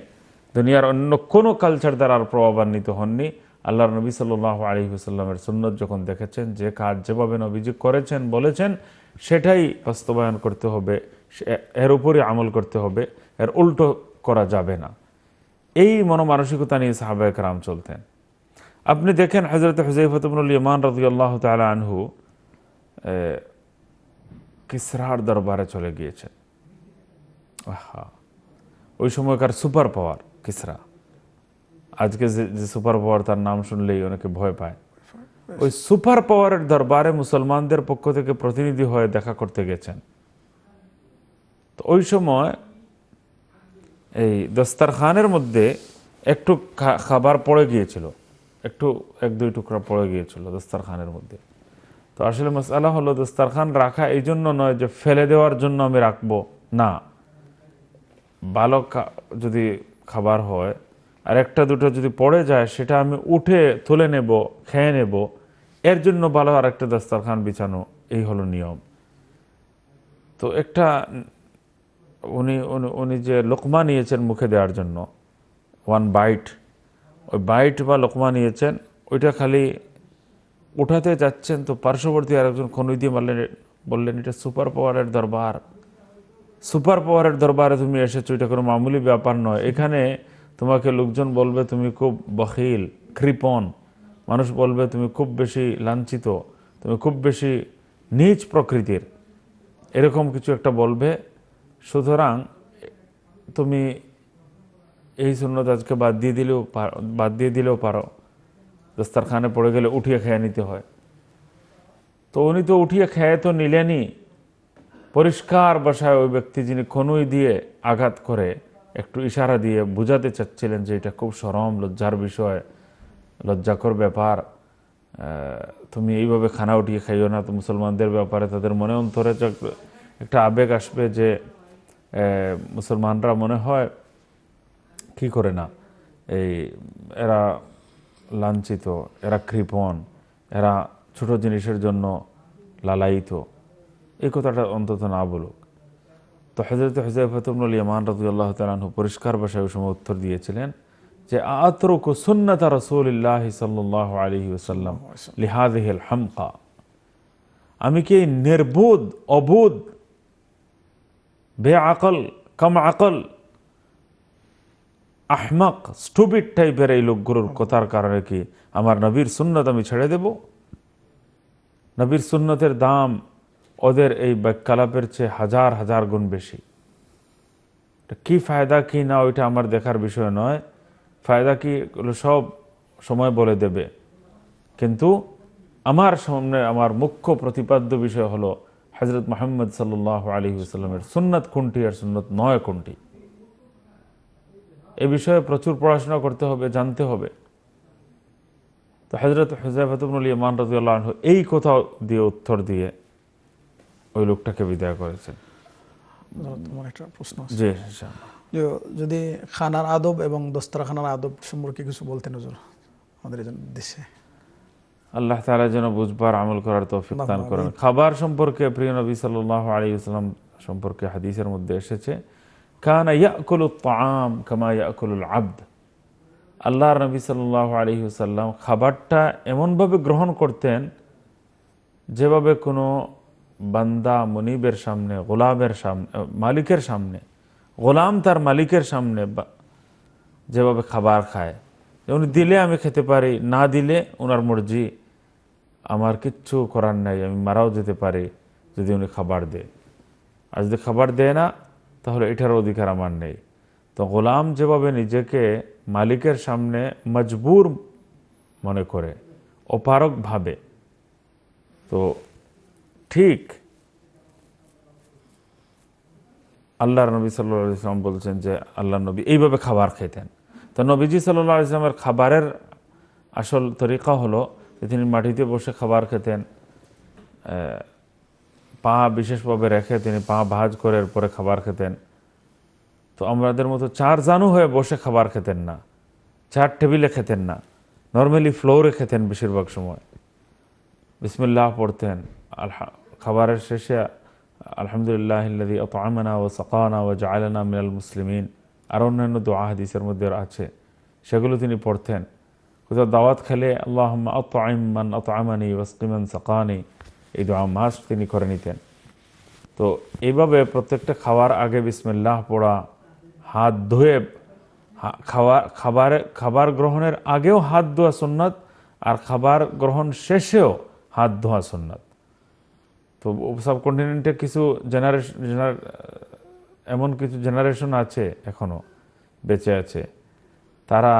দুনিয়ার অন্য কোনো কালচার দ্বারা আর প্রভাবান্বিত হননি আল্লাহর নবী আলী আলহিহাস্লামের সুন্নত যখন দেখেছেন যে কাজ যেভাবে নবীজি করেছেন বলেছেন সেটাই বাস্তবায়ন করতে হবে এর উপরে আমল করতে হবে এর উল্টো করা যাবে না এই মনোমানসিকতা নিয়ে সাহাবায়ক রাম চলতেন আপনি দেখেন হজরত হুজাইফতমুল ইমান রাজিউল্লাহ তালা আনহু কিসরার দরবারে চলে গিয়েছেন আহা ওই সময়কার সুপার পাওয়ার কিসরা আজকে যে সুপার পাওয়ার তার নাম শুনলেই অনেকে ভয় পায় ওই সুপার পাওয়ারের দরবারে মুসলমানদের পক্ষ থেকে প্রতিনিধি হয়ে দেখা করতে গেছেন তো ওই সময় এই খানের মধ্যে একটু খাবার পড়ে গিয়েছিল একটু এক দুই টুকরা পড়ে গিয়েছিল খানের মধ্যে তো আসলে মশালা হলো খান রাখা এই জন্য নয় যে ফেলে দেওয়ার জন্য আমি রাখবো না ভালো যদি খাবার হয় আর একটা দুটো যদি পড়ে যায় সেটা আমি উঠে তুলে নেব খেয়ে নেব এর জন্য ভালো আর একটা দাস্তারখান বিছানো এই হলো নিয়ম তো একটা উনি উনি যে লোকমা নিয়েছেন মুখে দেওয়ার জন্য ওয়ান বাইট ওই বাইট বা লোকমা নিয়েছেন ওইটা খালি উঠাতে যাচ্ছেন তো পার্শ্ববর্তী আরেকজন খনুই দিয়ে মারলেন বললেন এটা সুপার পাওয়ারের দরবার সুপার পাওয়ারের দরবারে তুমি এসেছো এটা কোনো মামুলি ব্যাপার নয় এখানে তোমাকে লোকজন বলবে তুমি খুব বখিল কৃপন মানুষ বলবে তুমি খুব বেশি লাঞ্ছিত তুমি খুব বেশি নিজ প্রকৃতির এরকম কিছু একটা বলবে সুতরাং তুমি এই শূন্যত আজকে বাদ দিয়ে দিলেও বাদ দিয়ে দিলেও পারো দস্তারখানে পড়ে গেলে উঠিয়ে খেয়ে নিতে হয় তো উনি তো উঠিয়ে খেয়ে তো নিলেনই পরিষ্কার বাসায় ওই ব্যক্তি যিনি খনুই দিয়ে আঘাত করে একটু ইশারা দিয়ে বুঝাতে চাচ্ছিলেন যে এটা খুব সরম লজ্জার বিষয় লজ্জাকর ব্যাপার তুমি এইভাবে খানা উঠিয়ে খাইও না তো মুসলমানদের ব্যাপারে তাদের মনে অন্তরে একটা আবেগ আসবে যে মুসলমানরা মনে হয় কি করে না এই এরা লাঞ্ছিত এরা কৃপণ এরা ছোট জিনিসের জন্য লালায়িত এই কথাটা অন্তত না বলুক তো হজরত হুজাইফাতুমনুল ইমান রাজুল্লাহ তালু পরিষ্কার ভাষায় ওই সময় উত্তর দিয়েছিলেন যে আতরক সুন্নাতা রসুল্লাহ সাল্লাহ আলহি ওসাল্লাম লিহাজহিল হামকা আমি কি নির্বোধ অবোধ বে আকল কম আকল আহমক স্টুবিড টাইপের এই লোকগুলোর কথার কারণে কি আমার নবীর সুন্নত আমি ছেড়ে দেব নবীর সুন্নতের দাম ওদের এই বাক্যালাপের চেয়ে হাজার হাজার গুণ বেশি কি ফায়দা কি না ওইটা আমার দেখার বিষয় নয় ফায়দা কি সব সময় বলে দেবে কিন্তু আমার সামনে আমার মুখ্য প্রতিপাদ্য বিষয় হলো হজরত মোহাম্মদ সাল আলী সাল্লামের সুন্নত কোনটি আর সুন্নত নয় কোনটি এ বিষয়ে প্রচুর পড়াশোনা করতে হবে জানতে হবে তো হজরত হুজাইফাতুল ইমান রাজু আল্লাহ এই কথা দিয়ে উত্তর দিয়ে ওই লোকটাকে বিদায় করেছেন একটা প্রশ্ন যদি খানার আদব এবং খানার আদব সম্পর্কে কিছু বলতেন নজর আমাদের দেশে আল্লাহ তালা যেন বুঝবার আমল করার তৌফিক দান করেন খাবার সম্পর্কে প্রিয় নবী সাল্লাহ আলী ইসলাম সম্পর্কে হাদিসের মধ্যে এসেছে কানা ইয়াকুল তাম কামা ইয়াকুল আব্দ আল্লাহ নবী সাল্লাহ আলী সাল্লাম খাবারটা এমনভাবে গ্রহণ করতেন যেভাবে কোনো বান্দা মনিবের সামনে গোলামের সামনে মালিকের সামনে গোলাম তার মালিকের সামনে যেভাবে খাবার খায় উনি দিলে আমি খেতে পারি না দিলে ওনার মর্জি আমার কিচ্ছু করার নাই আমি মারাও যেতে পারি যদি উনি খাবার দেয় আর যদি খাবার দেয় না তাহলে এটার অধিকার আমার নেই তো গোলাম যেভাবে নিজেকে মালিকের সামনে মজবুর মনে করে অপারকভাবে তো ঠিক আল্লাহর নবী সাল্লা ইসলাম বলছেন যে আল্লাহ নবী এইভাবে খাবার খেতেন তো নবীজি সাল্লাহ ইসলামের খাবারের আসল তরিকা হলো যে তিনি মাটিতে বসে খাবার খেতেন পা বিশেষভাবে রেখে তিনি পা ভাজ করে পরে খাবার খেতেন তো আমাদের মতো চার জানু হয়ে বসে খাবার খেতেন না চার টেবিলে খেতেন না নর্মালি ফ্লোরে খেতেন বেশিরভাগ সময় বিসমিল্লাহ পড়তেন আলহা খাবারের শেষে আলহামদুলিল্লাহ অত ও সকানা ও জায়লানা মিনাল মুসলিমিন আর অন্যান্য দোয়া হাদিসের মধ্যে আছে সেগুলো তিনি পড়তেন কোথাও দাওয়াত খেলে আল্লাহ অত আইমান অত আমানি ওয়াসকিমান সকানি এই দোয়া মাস তিনি করে নিতেন তো এইভাবে প্রত্যেকটা খাওয়ার আগে বিসমিল্লাহ পড়া হাত ধুয়ে খাওয়া খাবার খাবার গ্রহণের আগেও হাত ধোয়া সুন্নত আর খাবার গ্রহণ শেষেও হাত ধোয়া সুন্নত তো সাবকন্টিনেন্টে কিছু জেনারেশন এমন কিছু জেনারেশন আছে এখনও বেঁচে আছে তারা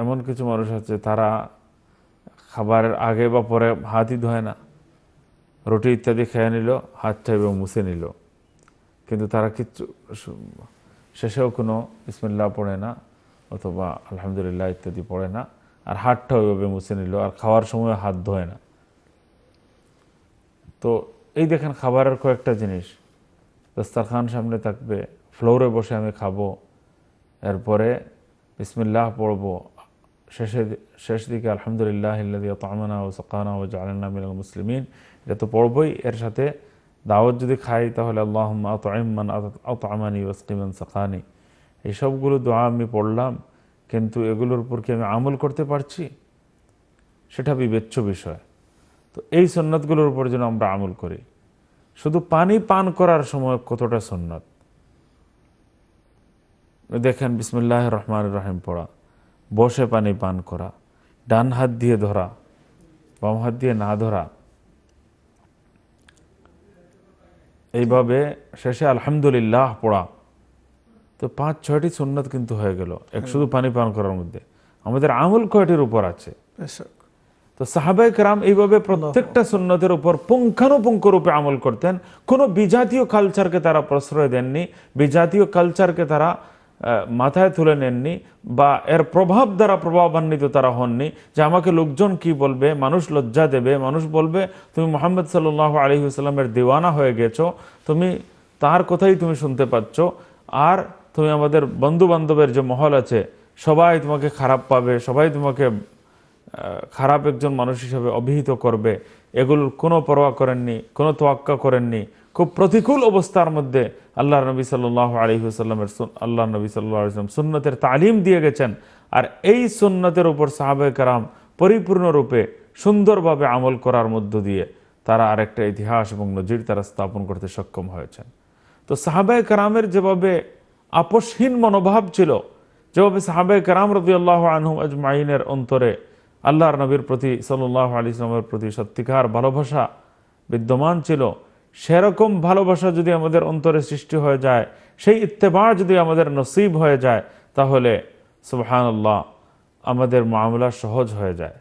এমন কিছু মানুষ আছে তারা খাবারের আগে বা পরে হাতই ধোয় না রুটি ইত্যাদি খেয়ে নিল ঠাই এবং মুছে নিল কিন্তু তারা কিচ্ছু শেষেও কোনো ইসমিল্লা পড়ে না অথবা আলহামদুলিল্লাহ ইত্যাদি পড়ে না আর হাতটা ওইভাবে মুছে নিল আর খাওয়ার সময় হাত ধোয় না তো এই দেখেন খাবারের কয়েকটা জিনিস দস্তারখান সামনে থাকবে ফ্লোরে বসে আমি খাবো এরপরে বিসমিল্লাহ পড়বো শেষে শেষ দিকে আলহামদুলিল্লাহ তামানা ও সকানা ও জালান্না মিলাল মুসলিমিন এটা তো পড়বই এর সাথে দাওয়াত যদি খাই তাহলে আল্লাহ আতমান আত আমানি ওয়াসকিমান সকানি এই সবগুলো দোয়া আমি পড়লাম কিন্তু এগুলোর উপর কি আমি আমল করতে পারছি সেটা বিবেচ্য বিষয় তো এই সন্ন্যতগুলোর উপর যেন আমরা আমল করি শুধু পানি পান করার সময় কতটা সন্ন্যত দেখেন বিসমুল্লাহ রহমান রাহিম পড়া বসে পানি পান করা ডান হাত দিয়ে ধরা বাম হাত দিয়ে না ধরা এইভাবে শেষে আলহামদুলিল্লাহ পড়া তো পাঁচ ছয়টি সুন্নাত কিন্তু হয়ে গেল এক শুধু পানি পান করার মধ্যে আমাদের আমুল কয়টির উপর আছে তো সাহাবাই কারাম এইভাবে প্রত্যেকটা সুন্নতের উপর পুঙ্খানুপুঙ্খ রূপে আমল করতেন কোনো বিজাতীয় কালচারকে তারা প্রশ্রয় দেননি বিজাতীয় কালচারকে তারা মাথায় তুলে নেননি বা এর প্রভাব দ্বারা প্রভাবান্বিত তারা হননি যে আমাকে লোকজন কি বলবে মানুষ লজ্জা দেবে মানুষ বলবে তুমি মোহাম্মদ সাল্লাহ আলহিউসাল্লামের দিওয়ানা হয়ে গেছো তুমি তার কথাই তুমি শুনতে পাচ্ছ আর তুমি আমাদের বন্ধু বান্ধবের যে মহল আছে সবাই তোমাকে খারাপ পাবে সবাই তোমাকে খারাপ একজন মানুষ হিসেবে অভিহিত করবে এগুলোর কোনো পরোয়া করেননি কোনো তোয়াক্কা করেননি খুব প্রতিকূল অবস্থার মধ্যে আল্লাহ নবী সাল্লাহ আলহিহাস্লামের আল্লাহ নবী সাল্লাম সুন্নতের তালিম দিয়ে গেছেন আর এই সুন্নতের উপর সাহাবে কারাম পরিপূর্ণরূপে সুন্দরভাবে আমল করার মধ্য দিয়ে তারা আরেকটা ইতিহাস এবং নজির তারা স্থাপন করতে সক্ষম হয়েছেন তো সাহাবায় কারামের যেভাবে আপসহীন মনোভাব ছিল যেভাবে সাহাবে কারাম রবিআল্লাহ আনহু আজমাইনের অন্তরে আল্লাহর নবীর প্রতি সাল্লাহ আলী ইসলামের প্রতি সত্যিকার ভালোবাসা বিদ্যমান ছিল সেরকম ভালোবাসা যদি আমাদের অন্তরে সৃষ্টি হয়ে যায় সেই ইত্তেবা যদি আমাদের নসিব হয়ে যায় তাহলে সুবাহানাল্লাহ আমাদের মামলা সহজ হয়ে যায়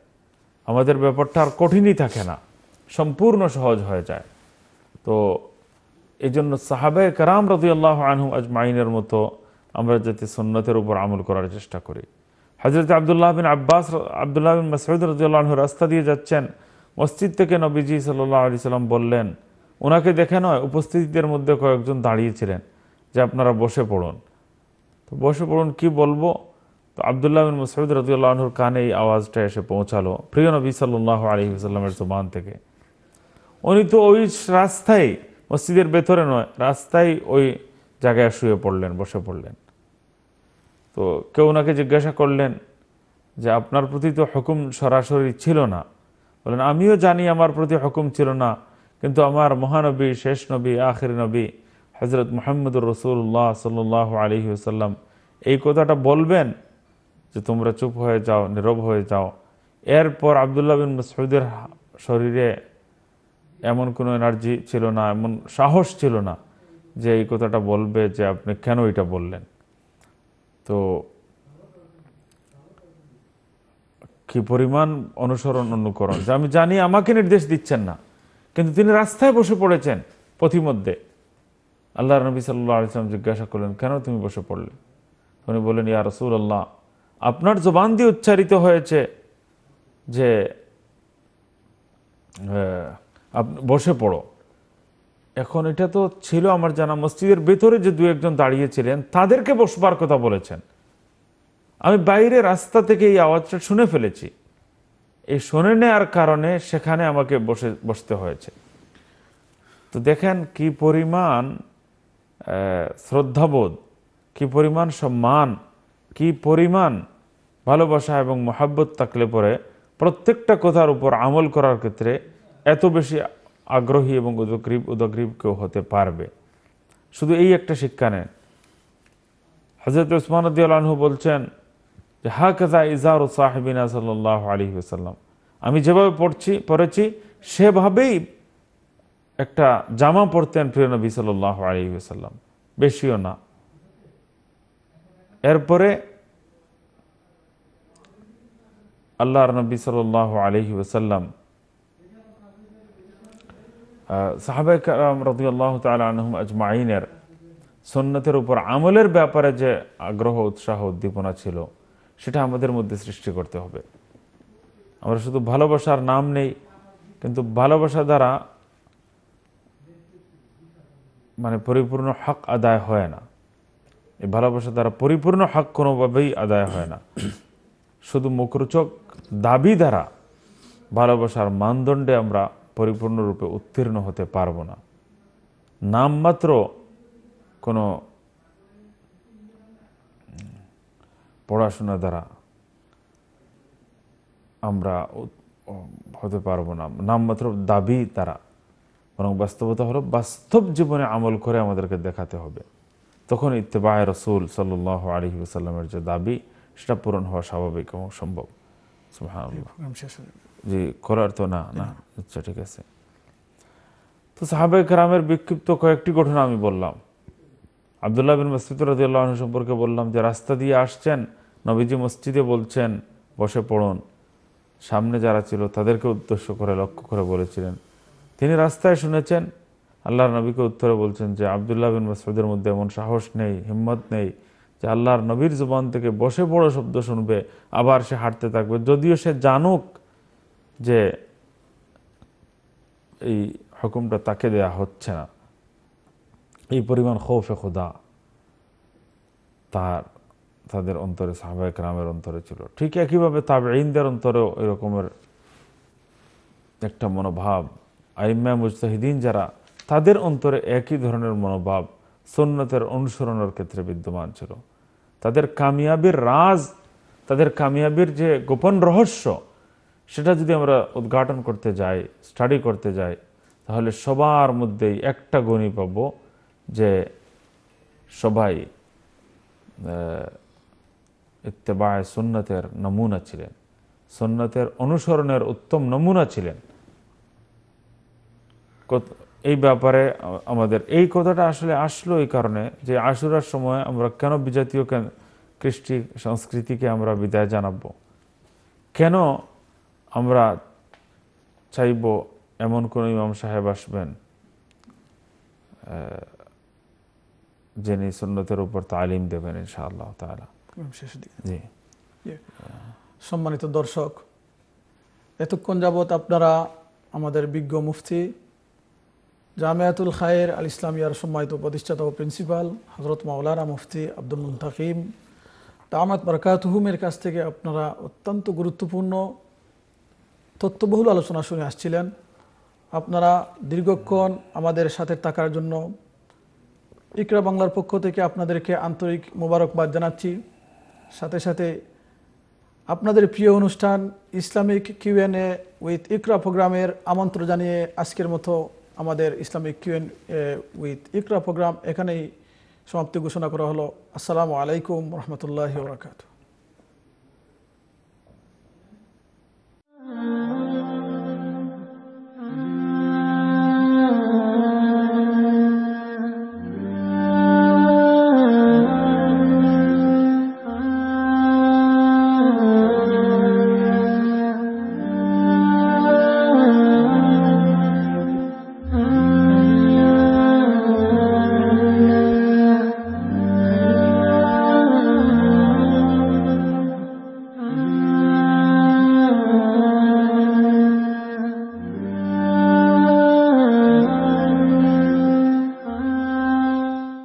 আমাদের ব্যাপারটা আর কঠিনই থাকে না সম্পূর্ণ সহজ হয়ে যায় তো এই জন্য সাহাবে কারাম রদিয়াল্লাহ আনহু আজমাইনের মতো আমরা যাতে সন্ন্যতের উপর আমল করার চেষ্টা করি হাজরত আবদুল্লাহ বিন আব্বাস আবদুল্লাহ বিন মাসউদ রদিয়াল্লাহ রাস্তা দিয়ে যাচ্ছেন মসজিদ থেকে নবীজি সাল্লাহ আলি সাল্লাম বললেন ওনাকে দেখে নয় উপস্থিতিদের মধ্যে কয়েকজন দাঁড়িয়েছিলেন যে আপনারা বসে পড়ুন তো বসে পড়ুন কি বলবো তো আবদুল্লাহ বিন মুসাইদ রদুল্লাহ আনহুর কানে এই আওয়াজটা এসে পৌঁছালো প্রিয় নবী সাল্লাহ সাল্লামের জবান থেকে উনি তো ওই রাস্তায় মসজিদের ভেতরে নয় রাস্তায় ওই জায়গায় শুয়ে পড়লেন বসে পড়লেন তো কেউ ওনাকে জিজ্ঞাসা করলেন যে আপনার প্রতি তো হুকুম সরাসরি ছিল না বলেন আমিও জানি আমার প্রতি হুকুম ছিল না কিন্তু আমার মহানবী শেষ নবী আখির নবী হজরত মোহাম্মদুর রসুল্লাহ সাল্লাহ আলী সাল্লাম এই কথাটা বলবেন যে তোমরা চুপ হয়ে যাও নীরব হয়ে যাও এরপর আবদুল্লাহ বিন মসৌদের শরীরে এমন কোনো এনার্জি ছিল না এমন সাহস ছিল না যে এই কথাটা বলবে যে আপনি কেন এটা বললেন তো কি পরিমাণ অনুসরণ অনুকরণ যে আমি জানি আমাকে নির্দেশ দিচ্ছেন না কিন্তু তিনি রাস্তায় বসে পড়েছেন পথিমধ্যে আল্লাহ নবী সাল্লাহ আলিয়াম জিজ্ঞাসা করলেন কেন তুমি বসে পড়লে উনি বললেন ইয়া রসুল আল্লাহ আপনার জবান দিয়ে উচ্চারিত হয়েছে যে বসে পড়ো এখন এটা তো ছিল আমার জানা মসজিদের ভেতরে যে দু একজন দাঁড়িয়েছিলেন তাদেরকে বসবার কথা বলেছেন আমি বাইরে রাস্তা থেকে এই আওয়াজটা শুনে ফেলেছি এই শুনে নেওয়ার কারণে সেখানে আমাকে বসে বসতে হয়েছে তো দেখেন কি পরিমাণ শ্রদ্ধাবোধ কি পরিমাণ সম্মান কি পরিমাণ ভালোবাসা এবং মহাব্বত থাকলে পরে প্রত্যেকটা কথার উপর আমল করার ক্ষেত্রে এত বেশি আগ্রহী এবং উদগ্রীব উদগ্রীব কেউ হতে পারবে শুধু এই একটা শিক্ষা নেন হজরত ওসমান আনহু বলছেন যে হা কাজা ও সাহেবিনা সাল্লাহ আলী সাল্লাম আমি যেভাবে পড়ছি পড়েছি সেভাবেই একটা জামা পরতেন প্রিয় নবী সাল্লাহ আলী সাল্লাম বেশিও না এরপরে আল্লাহর নবী সাল আলহি ওসাল্লাম সাহাবেক রদিয়াল্লাহ তাল আনহম আজমাইনের সন্ন্যতের উপর আমলের ব্যাপারে যে আগ্রহ উৎসাহ উদ্দীপনা ছিল সেটা আমাদের মধ্যে সৃষ্টি করতে হবে আমরা শুধু ভালোবাসার নাম নেই কিন্তু ভালোবাসা দ্বারা মানে পরিপূর্ণ হক আদায় হয় না এই ভালোবাসা দ্বারা পরিপূর্ণ হক কোনোভাবেই আদায় হয় না শুধু মুখরোচক দাবি দ্বারা ভালোবাসার মানদণ্ডে আমরা পরিপূর্ণরূপে উত্তীর্ণ হতে পারবো না নামমাত্র কোনো পড়াশোনা দ্বারা আমরা হতে পারবো না নামমাত্র দাবি তারা বরং বাস্তবতা হলো বাস্তব জীবনে আমল করে আমাদেরকে দেখাতে হবে তখন ইত্তেবায় রসুল সাল্লাহ আলহি সাল্লামের যে দাবি সেটা পূরণ হওয়া স্বাভাবিক এবং সম্ভব শেষ জি করার তো না না আচ্ছা ঠিক আছে তো সাহাবেক রামের বিক্ষিপ্ত কয়েকটি ঘটনা আমি বললাম আবদুল্লাহ বিন মসজিদ রাজিউল্লাহ সম্পর্কে বললাম যে রাস্তা দিয়ে আসছেন নবীজি মসজিদে বলছেন বসে পড়ুন সামনে যারা ছিল তাদেরকে উদ্দেশ্য করে লক্ষ্য করে বলেছিলেন তিনি রাস্তায় শুনেছেন আল্লাহর নবীকে উত্তরে বলছেন যে আবদুল্লাহ বিন মসুদের মধ্যে এমন সাহস নেই হিম্মত নেই যে আল্লাহর নবীর জবান থেকে বসে পড়ো শব্দ শুনবে আবার সে হাঁটতে থাকবে যদিও সে জানুক যে এই হুকুমটা তাকে দেয়া হচ্ছে না এই পরিমাণ খৌফে খোদা তার তাদের অন্তরে সাহাবাহিক রামের অন্তরে ছিল ঠিক একইভাবে তাবে ইন্দের অন্তরেও এরকমের একটা মনোভাব আইম্যা মুজতাহিদিন যারা তাদের অন্তরে একই ধরনের মনোভাব সন্ন্যতের অনুসরণের ক্ষেত্রে বিদ্যমান ছিল তাদের কামিয়াবির রাজ তাদের কামিয়াবির যে গোপন রহস্য সেটা যদি আমরা উদ্ঘাটন করতে যাই স্টাডি করতে যাই তাহলে সবার মধ্যেই একটা গণি পাব যে সবাই ইত্তেবায় সুন্নতের নমুনা ছিলেন সন্ন্যতের অনুসরণের উত্তম নমুনা ছিলেন এই ব্যাপারে আমাদের এই কথাটা আসলে আসলো এই কারণে যে আসুরার সময় আমরা কেন বিজাতীয় কৃষ্টি সংস্কৃতিকে আমরা বিদায় জানাবো কেন আমরা চাইব এমন কোন ইমাম সাহেব আসবেন যিনি সন্ন্যতের উপর তালিম দেবেন ইনশাআল্লাহ তালা জি সম্মানিত দর্শক এতক্ষণ যাবৎ আপনারা আমাদের বিজ্ঞ মুফতি জামায়াতুল খায়ের আল ইসলামিয়ার সম্মানিত প্রতিষ্ঠাতা ও প্রিন্সিপাল হজরত মাওলানা মুফতি আব্দুল মুন্তাকিম তামাত বরকাতহুমের কাছ থেকে আপনারা অত্যন্ত গুরুত্বপূর্ণ তথ্যবহুল আলোচনা শুনে আসছিলেন আপনারা দীর্ঘক্ষণ আমাদের সাথে থাকার জন্য ইকরা বাংলার পক্ষ থেকে আপনাদেরকে আন্তরিক মোবারকবাদ জানাচ্ছি সাথে সাথে আপনাদের প্রিয় অনুষ্ঠান ইসলামিক কিউএনএ উইথ ইকরা প্রোগ্রামের আমন্ত্রণ জানিয়ে আজকের মতো আমাদের Islamic QnA with Iqra program এখানেই সমাপ্তি ঘোষণা করা হলো আসসালামু আলাইকুম রহমতুল্লাহ বরাকাতু